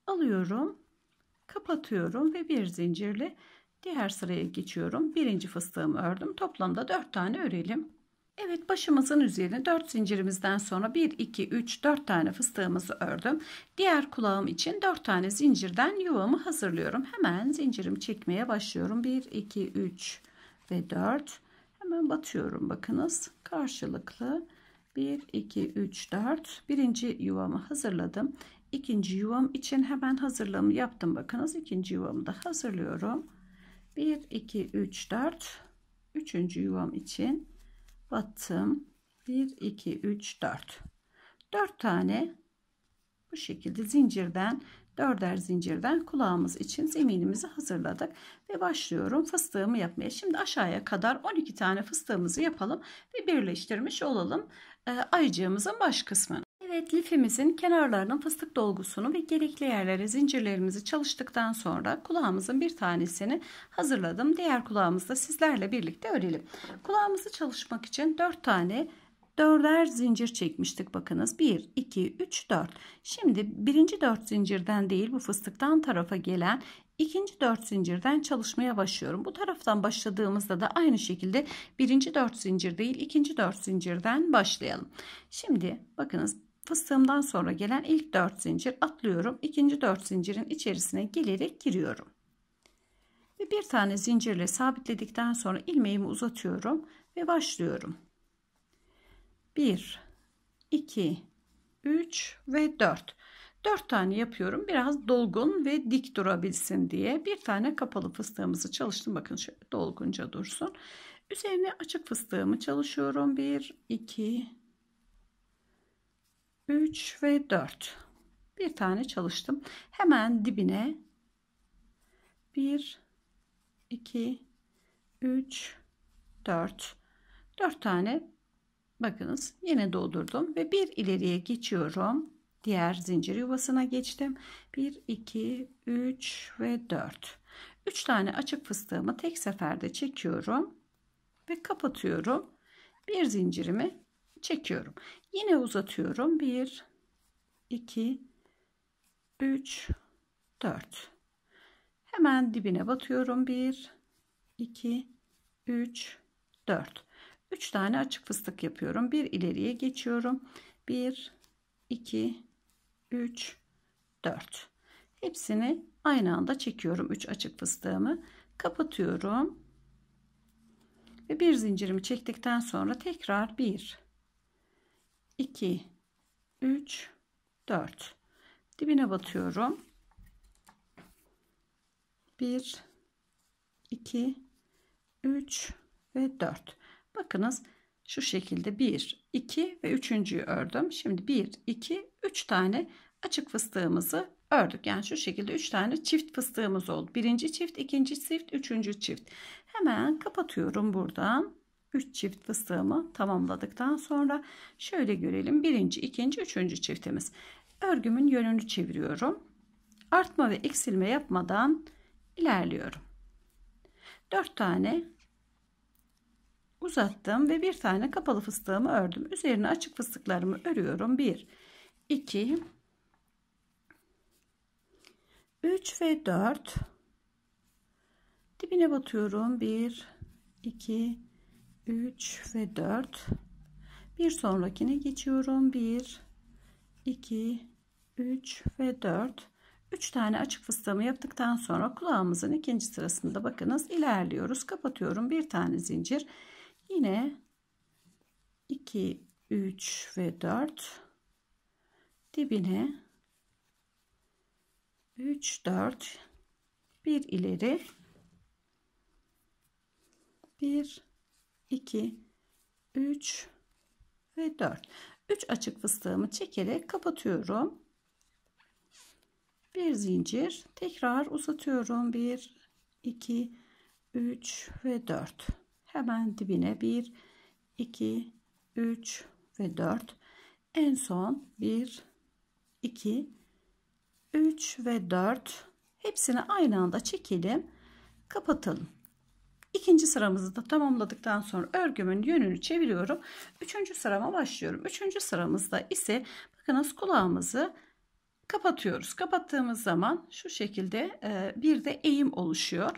Speaker 1: alıyorum. Kapatıyorum ve bir zincirle diğer sıraya geçiyorum. Birinci fıstığımı ördüm. Toplamda 4 tane örelim. Evet başımızın üzerine 4 zincirimizden sonra 1, 2, 3, 4 tane fıstığımızı ördüm. Diğer kulağım için 4 tane zincirden yuvamı hazırlıyorum. Hemen zincirimi çekmeye başlıyorum. 1, 2, 3 ve 4. Hemen batıyorum bakınız. Karşılıklı 1, 2, 3, 4. Birinci yuvamı hazırladım. İkinci yuvam için hemen hazırlığımı yaptım. Bakınız ikinci yuvamı da hazırlıyorum. 1, 2, 3, 4. Üçüncü yuvam için battım 1 2 3 4 4 tane bu şekilde zincirden dörder zincirden kulağımız için zeminimizi hazırladık ve başlıyorum fıstığımı yapmaya şimdi aşağıya kadar 12 tane fıstığımızı yapalım ve birleştirmiş olalım ee, ayıcığımızın baş kısmını Evet lifimizin kenarlarının fıstık dolgusunu ve gerekli yerlere zincirlerimizi çalıştıktan sonra kulağımızın bir tanesini hazırladım. Diğer kulağımızı da sizlerle birlikte örelim. Kulağımızı çalışmak için 4 tane dörder zincir çekmiştik bakınız 1 2 3 4 şimdi birinci dört zincirden değil bu fıstıktan tarafa gelen ikinci dört zincirden çalışmaya başlıyorum bu taraftan başladığımızda da aynı şekilde birinci dört zincir değil ikinci dört zincirden başlayalım şimdi bakınız fıstığımdan sonra gelen ilk 4 zincir atlıyorum. ikinci 4 zincirin içerisine gelerek giriyorum. Ve bir tane zincirle sabitledikten sonra ilmeğimi uzatıyorum ve başlıyorum. 1 2 3 ve 4. 4 tane yapıyorum. Biraz dolgun ve dik durabilsin diye. Bir tane kapalı fıstığımızı çalıştım. Bakın şöyle dolgunca dursun. Üzerine açık fıstığımı çalışıyorum. 1 2 3 ve 4 bir tane çalıştım hemen dibine 1 2 3 4 4 tane bakınız yine doldurdum ve bir ileriye geçiyorum diğer zincir yuvasına geçtim 1 2 3 ve 4 3 tane açık fıstığımı tek seferde çekiyorum ve kapatıyorum bir zincirimi çekiyorum Yine uzatıyorum. 1, 2, 3, 4. Hemen dibine batıyorum. 1, 2, 3, 4. 3 tane açık fıstık yapıyorum. Bir ileriye geçiyorum. 1, 2, 3, 4. Hepsini aynı anda çekiyorum. 3 açık fıstığımı kapatıyorum. Ve bir zincirimi çektikten sonra tekrar 1, 2 3 4 dibine batıyorum 1 2 3 ve 4 bakınız şu şekilde 1 2 ve üçüncüyü ördüm şimdi 1 2 3 tane açık fıstığımızı ördük yani şu şekilde 3 tane çift fıstığımız oldu birinci çift ikinci çift üçüncü çift hemen kapatıyorum buradan 3 çift fıstığımı tamamladıktan sonra şöyle görelim. Birinci, ikinci, üçüncü çiftimiz. Örgümün yönünü çeviriyorum. Artma ve eksilme yapmadan ilerliyorum. 4 tane uzattım ve bir tane kapalı fıstığımı ördüm. Üzerine açık fıstıklarımı örüyorum. 1, 2, 3 ve 4. Dibine batıyorum. 1, 2, 3. 3 ve 4 bir sonrakine geçiyorum 1 2 3 ve 4 3 tane açık fıstığımı yaptıktan sonra kulağımızın ikinci sırasında bakınız ilerliyoruz kapatıyorum bir tane zincir yine 2 3 ve 4 dibine 3 4 bir ileri bir 2, 3 ve 4. 3 açık fıstığımı çekerek kapatıyorum. Bir zincir tekrar uzatıyorum. 1, 2, 3 ve 4. Hemen dibine 1, 2, 3 ve 4. En son 1, 2, 3 ve 4. Hepsini aynı anda çekelim. Kapatalım. İkinci sıramızı da tamamladıktan sonra örgümün yönünü çeviriyorum. Üçüncü sırama başlıyorum. Üçüncü sıramızda ise bakınız kulağımızı kapatıyoruz. Kapattığımız zaman şu şekilde e, bir de eğim oluşuyor.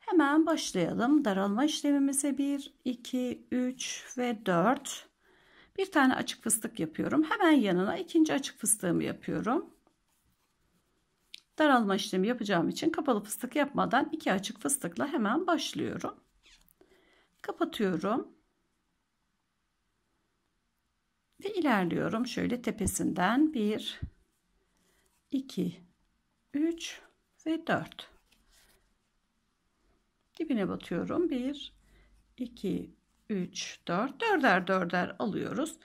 Speaker 1: Hemen başlayalım. Daralma işlemimize 1, 2, 3 ve 4. Bir tane açık fıstık yapıyorum. Hemen yanına ikinci açık fıstığımı yapıyorum. Daralma işlemi yapacağım için kapalı fıstık yapmadan iki açık fıstıkla hemen başlıyorum. Kapatıyorum. Ve ilerliyorum. Şöyle tepesinden 1, 2, 3 ve 4. Dibine batıyorum. 1, 2, 3, 4. Dörder dörder alıyoruz.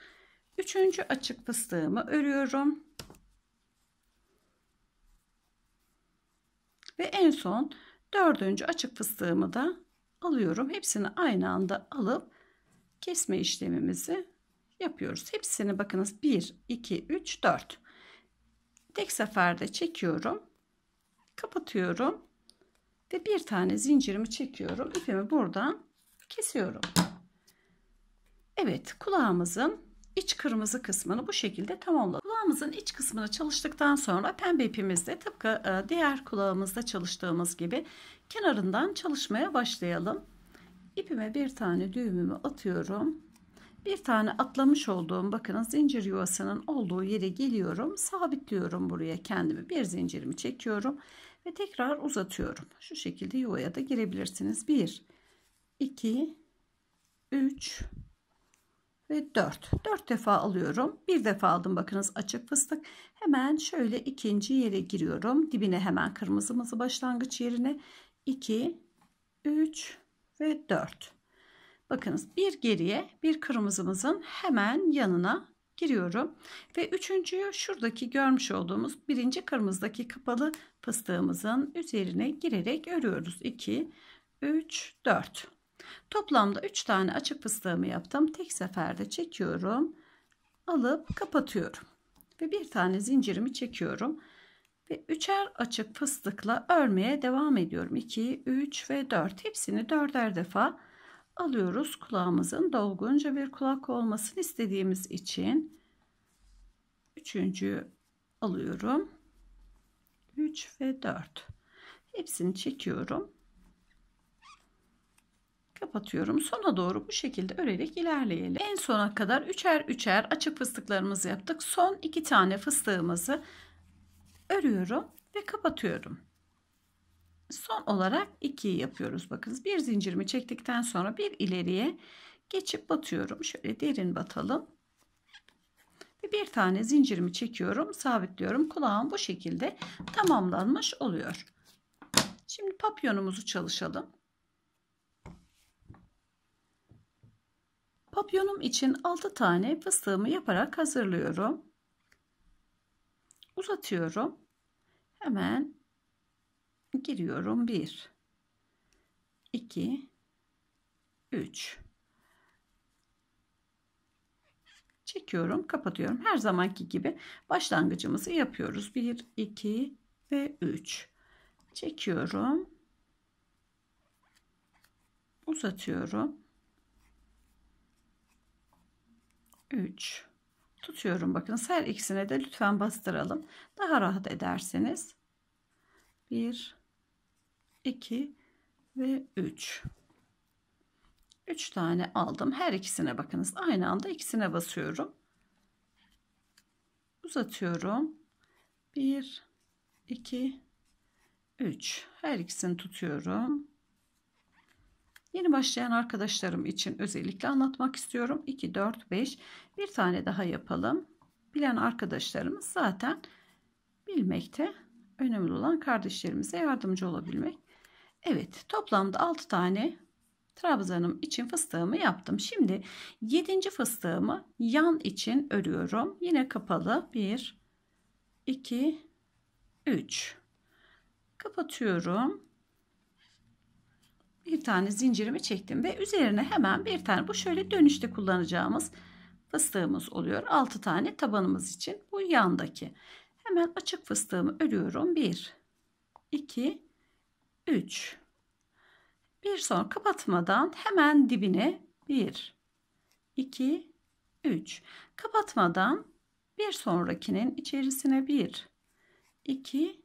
Speaker 1: Üçüncü açık fıstığımı örüyorum. Ve en son dördüncü açık fıstığımı da alıyorum. Hepsini aynı anda alıp kesme işlemimizi yapıyoruz. Hepsini bakınız 1, 2, 3, 4. Tek seferde çekiyorum. Kapatıyorum. Ve bir tane zincirimi çekiyorum. İpimi buradan kesiyorum. Evet kulağımızın iç kırmızı kısmını bu şekilde tamamladım. Kulağımızın iç kısmını çalıştıktan sonra pembe ipimizle tıpkı e, diğer kulağımızda çalıştığımız gibi kenarından çalışmaya başlayalım. İpime bir tane düğümümü atıyorum. Bir tane atlamış olduğum bakın zincir yuvasının olduğu yere geliyorum. Sabitliyorum buraya kendimi. Bir zincirimi çekiyorum ve tekrar uzatıyorum. Şu şekilde yuvaya da girebilirsiniz. 1 2 3 ve 4. 4 defa alıyorum. Bir defa aldım bakınız açık fıstık. Hemen şöyle ikinci yere giriyorum. Dibine hemen kırmızımızı başlangıç yerine 2, 3 ve 4. Bakınız bir geriye bir kırmızımızın hemen yanına giriyorum. Ve üçüncüyü şuradaki görmüş olduğumuz birinci kırmızıdaki kapalı fıstığımızın üzerine girerek örüyoruz. 2, 3, 4. Toplamda 3 tane açık fıstığımı yaptım. Tek seferde çekiyorum. Alıp kapatıyorum. Ve bir tane zincirimi çekiyorum. Ve üçer açık fıstıkla örmeye devam ediyorum. 2, 3 ve 4. Hepsini dörder defa alıyoruz. Kulağımızın dolgunca bir kulak olmasını istediğimiz için. üçüncüyü alıyorum. 3 ve 4. Hepsini çekiyorum kapatıyorum. Sona doğru bu şekilde örerek ilerleyelim. En sona kadar üçer üçer açık fıstıklarımızı yaptık. Son iki tane fıstığımızı örüyorum ve kapatıyorum. Son olarak 2 yapıyoruz. Bakınız bir zincirimi çektikten sonra bir ileriye geçip batıyorum. Şöyle derin batalım. Ve bir tane zincirimi çekiyorum, sabitliyorum. Kulağım bu şekilde tamamlanmış oluyor. Şimdi papyonumuzu çalışalım. Papyonum için 6 tane fıstığımı yaparak hazırlıyorum. Uzatıyorum. Hemen giriyorum. 1 2 3 Çekiyorum, kapatıyorum. Her zamanki gibi başlangıcımızı yapıyoruz. 1 2 ve 3 çekiyorum uzatıyorum 3 tutuyorum bakınız her ikisine de lütfen bastıralım daha rahat ederseniz 1 2 ve 3 3 tane aldım her ikisine bakınız aynı anda ikisine basıyorum uzatıyorum 1 2 3 her ikisini tutuyorum Yeni başlayan arkadaşlarım için özellikle anlatmak istiyorum. 2, 4, 5 bir tane daha yapalım. Bilen arkadaşlarımız zaten bilmekte. Önemli olan kardeşlerimize yardımcı olabilmek. Evet toplamda 6 tane trabzanım için fıstığımı yaptım. Şimdi 7. fıstığımı yan için örüyorum. Yine kapalı 1, 2, 3. Kapatıyorum bir tane zincirimi çektim ve üzerine hemen bir tane bu şöyle dönüşte kullanacağımız fıstığımız oluyor. 6 tane tabanımız için bu yandaki. Hemen açık fıstığımı örüyorum. 1 2 3 Bir sonra kapatmadan hemen dibine 1 2 3 kapatmadan bir sonrakinin içerisine 1 2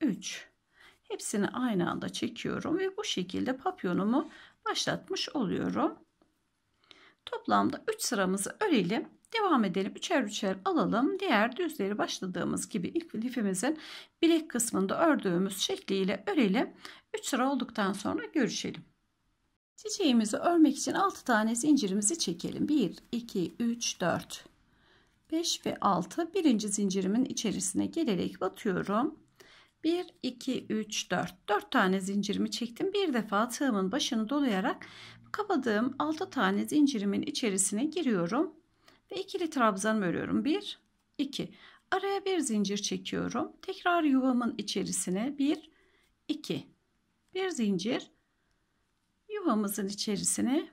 Speaker 1: 3 Hepsini aynı anda çekiyorum ve bu şekilde papyonumu başlatmış oluyorum. Toplamda 3 sıramızı örelim. Devam edelim. Üçer üçer alalım. Diğer düzleri başladığımız gibi ilk lifimizin bilek kısmında ördüğümüz şekliyle örelim. 3 sıra olduktan sonra görüşelim. Çiçeğimizi örmek için 6 tane zincirimizi çekelim. 1, 2, 3, 4, 5 ve 6. Birinci zincirimin içerisine gelerek batıyorum. 1, 2, 3, 4. 4 tane zincirimi çektim. Bir defa tığımın başını dolayarak kapadığım 6 tane zincirimin içerisine giriyorum. Ve ikili trabzan örüyorum. 1, 2. Araya bir zincir çekiyorum. Tekrar yuvamın içerisine 1, 2. Bir zincir yuvamızın içerisine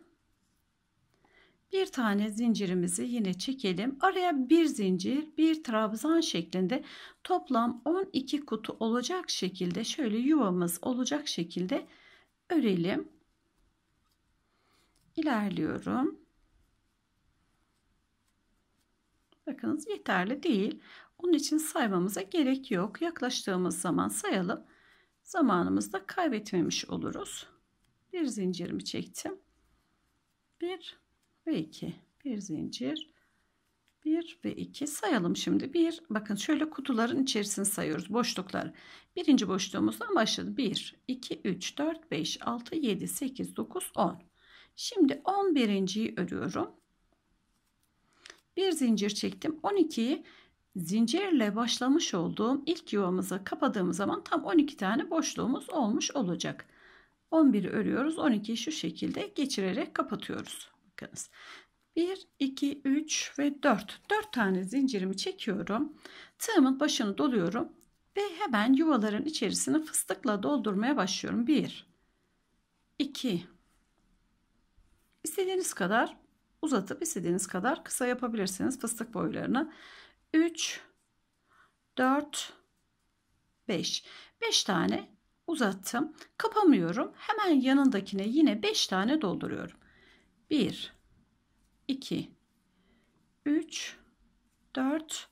Speaker 1: bir tane zincirimizi yine çekelim. Araya bir zincir, bir trabzan şeklinde toplam 12 kutu olacak şekilde şöyle yuvamız olacak şekilde örelim. İlerliyorum. Bakınız yeterli değil. Onun için saymamıza gerek yok. Yaklaştığımız zaman sayalım. Zamanımızda kaybetmemiş oluruz. Bir zincirimi çektim. Bir ve 2 bir zincir 1 ve 2 sayalım şimdi bir bakın şöyle kutuların içerisini sayıyoruz boşluklar birinci boşluğumuzdan başladı 1 2 3 4 5 6 7 8 9 10 şimdi 11.yi örüyorum bir zincir çektim 12'yi zincirle başlamış olduğum ilk yuvamızı kapadığımız zaman tam 12 tane boşluğumuz olmuş olacak 11'i örüyoruz 12'yi şu şekilde geçirerek kapatıyoruz bakınız. 1, 2, 3 ve 4. 4 tane zincirimi çekiyorum. Tığımın başını doluyorum ve hemen yuvaların içerisini fıstıkla doldurmaya başlıyorum. 1, 2, istediğiniz kadar uzatıp istediğiniz kadar kısa yapabilirsiniz fıstık boylarını. 3, 4, 5. 5 tane uzattım. Kapamıyorum. Hemen yanındakine yine 5 tane dolduruyorum. 1 2 3 4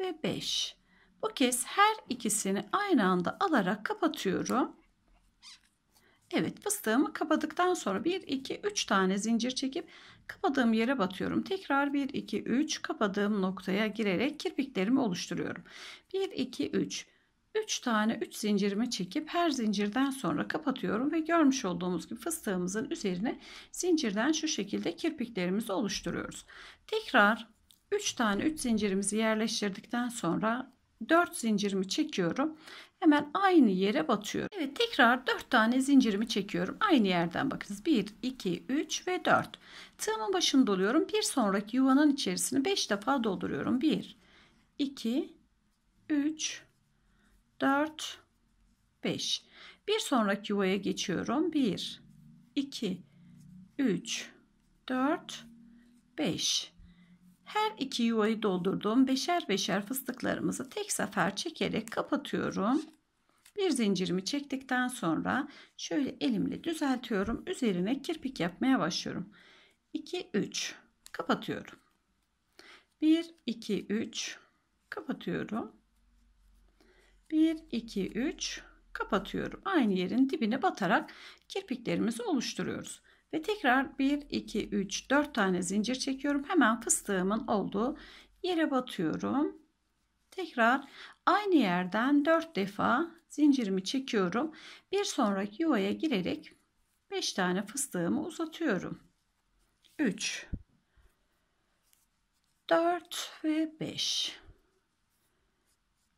Speaker 1: ve 5 bu kez her ikisini aynı anda alarak kapatıyorum Evet fıstığımı kapadıktan sonra 1 2 3 tane zincir çekip kapadığım yere batıyorum. Tekrar 1 2 3 kapadığım noktaya girerek kirpiklerimi oluşturuyorum. 1 2 3 3 tane 3 zincirimi çekip her zincirden sonra kapatıyorum ve görmüş olduğumuz gibi fıstığımızın üzerine zincirden şu şekilde kirpiklerimizi oluşturuyoruz. Tekrar 3 tane 3 zincirimizi yerleştirdikten sonra 4 zincirimi çekiyorum. Hemen aynı yere batıyorum. Evet tekrar 4 tane zincirimi çekiyorum. Aynı yerden bakınız. 1, 2, 3 ve 4. Tığımın başını doluyorum. Bir sonraki yuvanın içerisini 5 defa dolduruyorum. 1, 2, 3, 4, 5. Bir sonraki yuvaya geçiyorum. 1, 2, 3, 4, 5. Her iki yuvayı doldurdum. Beşer beşer fıstıklarımızı tek sefer çekerek kapatıyorum. Bir zincirimi çektikten sonra şöyle elimle düzeltiyorum. Üzerine kirpik yapmaya başlıyorum. 2, 3. Kapatıyorum. 1, 2, 3. Kapatıyorum. 1, 2, 3 kapatıyorum. Aynı yerin dibine batarak kirpiklerimizi oluşturuyoruz. Ve tekrar 1, 2, 3, 4 tane zincir çekiyorum. Hemen fıstığımın olduğu yere batıyorum. Tekrar aynı yerden 4 defa zincirimi çekiyorum. Bir sonraki yuvaya girerek 5 tane fıstığımı uzatıyorum. 3 4 ve 5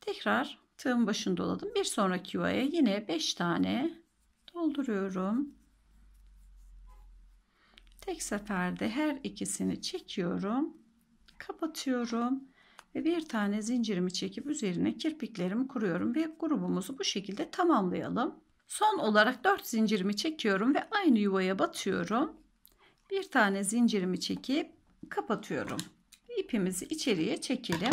Speaker 1: Tekrar tığın başını doladım. Bir sonraki yuvaya yine 5 tane dolduruyorum. Tek seferde her ikisini çekiyorum. Kapatıyorum ve bir tane zincirimi çekip üzerine kirpiklerimi kuruyorum ve grubumuzu bu şekilde tamamlayalım. Son olarak 4 zincirimi çekiyorum ve aynı yuvaya batıyorum. Bir tane zincirimi çekip kapatıyorum. İpimizi içeriye çekelim.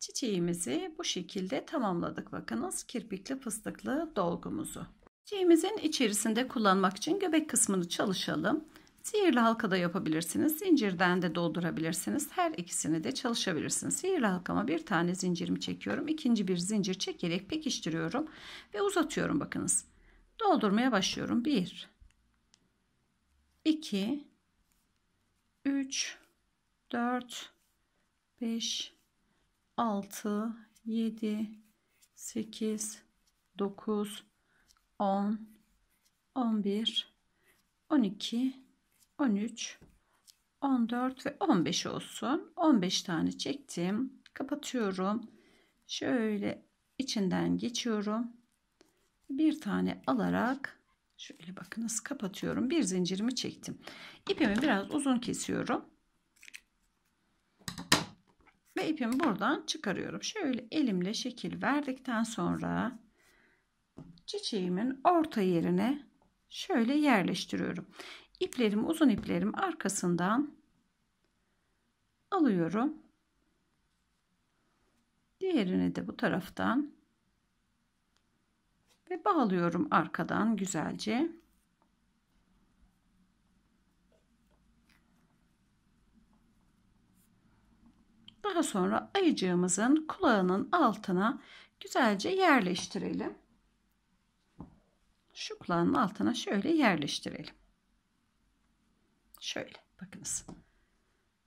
Speaker 1: Çiçeğimizi bu şekilde tamamladık. Bakınız kirpikli fıstıklı dolgumuzu. Çiçeğimizin içerisinde kullanmak için göbek kısmını çalışalım. Sihirli halkada yapabilirsiniz. Zincirden de doldurabilirsiniz. Her ikisini de çalışabilirsiniz. Sihirli halkama bir tane zincirimi çekiyorum. ikinci bir zincir çekerek pekiştiriyorum ve uzatıyorum bakınız. Doldurmaya başlıyorum. 1 2 3 4 5 6, 7, 8, 9, 10, 11, 12, 13, 14 ve 15 olsun. 15 tane çektim. Kapatıyorum. Şöyle içinden geçiyorum. Bir tane alarak şöyle bakınız kapatıyorum. Bir zincirimi çektim. İpimi biraz uzun kesiyorum. Ve ipimi buradan çıkarıyorum. Şöyle elimle şekil verdikten sonra çiçeğimin orta yerine şöyle yerleştiriyorum. İplerim uzun iplerim arkasından alıyorum. Diğerini de bu taraftan ve bağlıyorum arkadan güzelce. Daha sonra ayıcığımızın kulağının altına güzelce yerleştirelim. Şu kulağın altına şöyle yerleştirelim. Şöyle bakınız.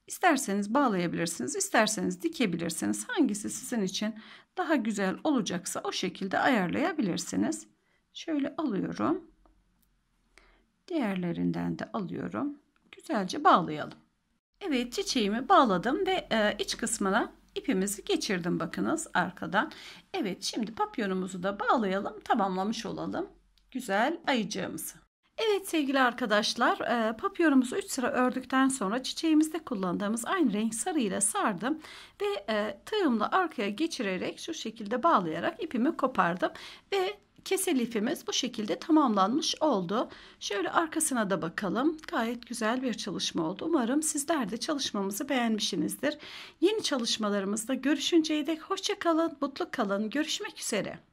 Speaker 1: İsterseniz bağlayabilirsiniz, isterseniz dikebilirsiniz. Hangisi sizin için daha güzel olacaksa o şekilde ayarlayabilirsiniz. Şöyle alıyorum. Diğerlerinden de alıyorum. Güzelce bağlayalım. Evet çiçeğimi bağladım ve e, iç kısmına ipimizi geçirdim bakınız arkadan. Evet şimdi papyonumuzu da bağlayalım tamamlamış olalım. Güzel ayıcığımızı. Evet sevgili arkadaşlar e, papyonumuzu 3 sıra ördükten sonra çiçeğimizde kullandığımız aynı renk sarı ile sardım ve e, tığımla arkaya geçirerek şu şekilde bağlayarak ipimi kopardım ve kese lifimiz bu şekilde tamamlanmış oldu. Şöyle arkasına da bakalım. Gayet güzel bir çalışma oldu. Umarım sizler de çalışmamızı beğenmişsinizdir. Yeni çalışmalarımızda görüşünceye dek hoşça kalın, mutlu kalın. Görüşmek üzere.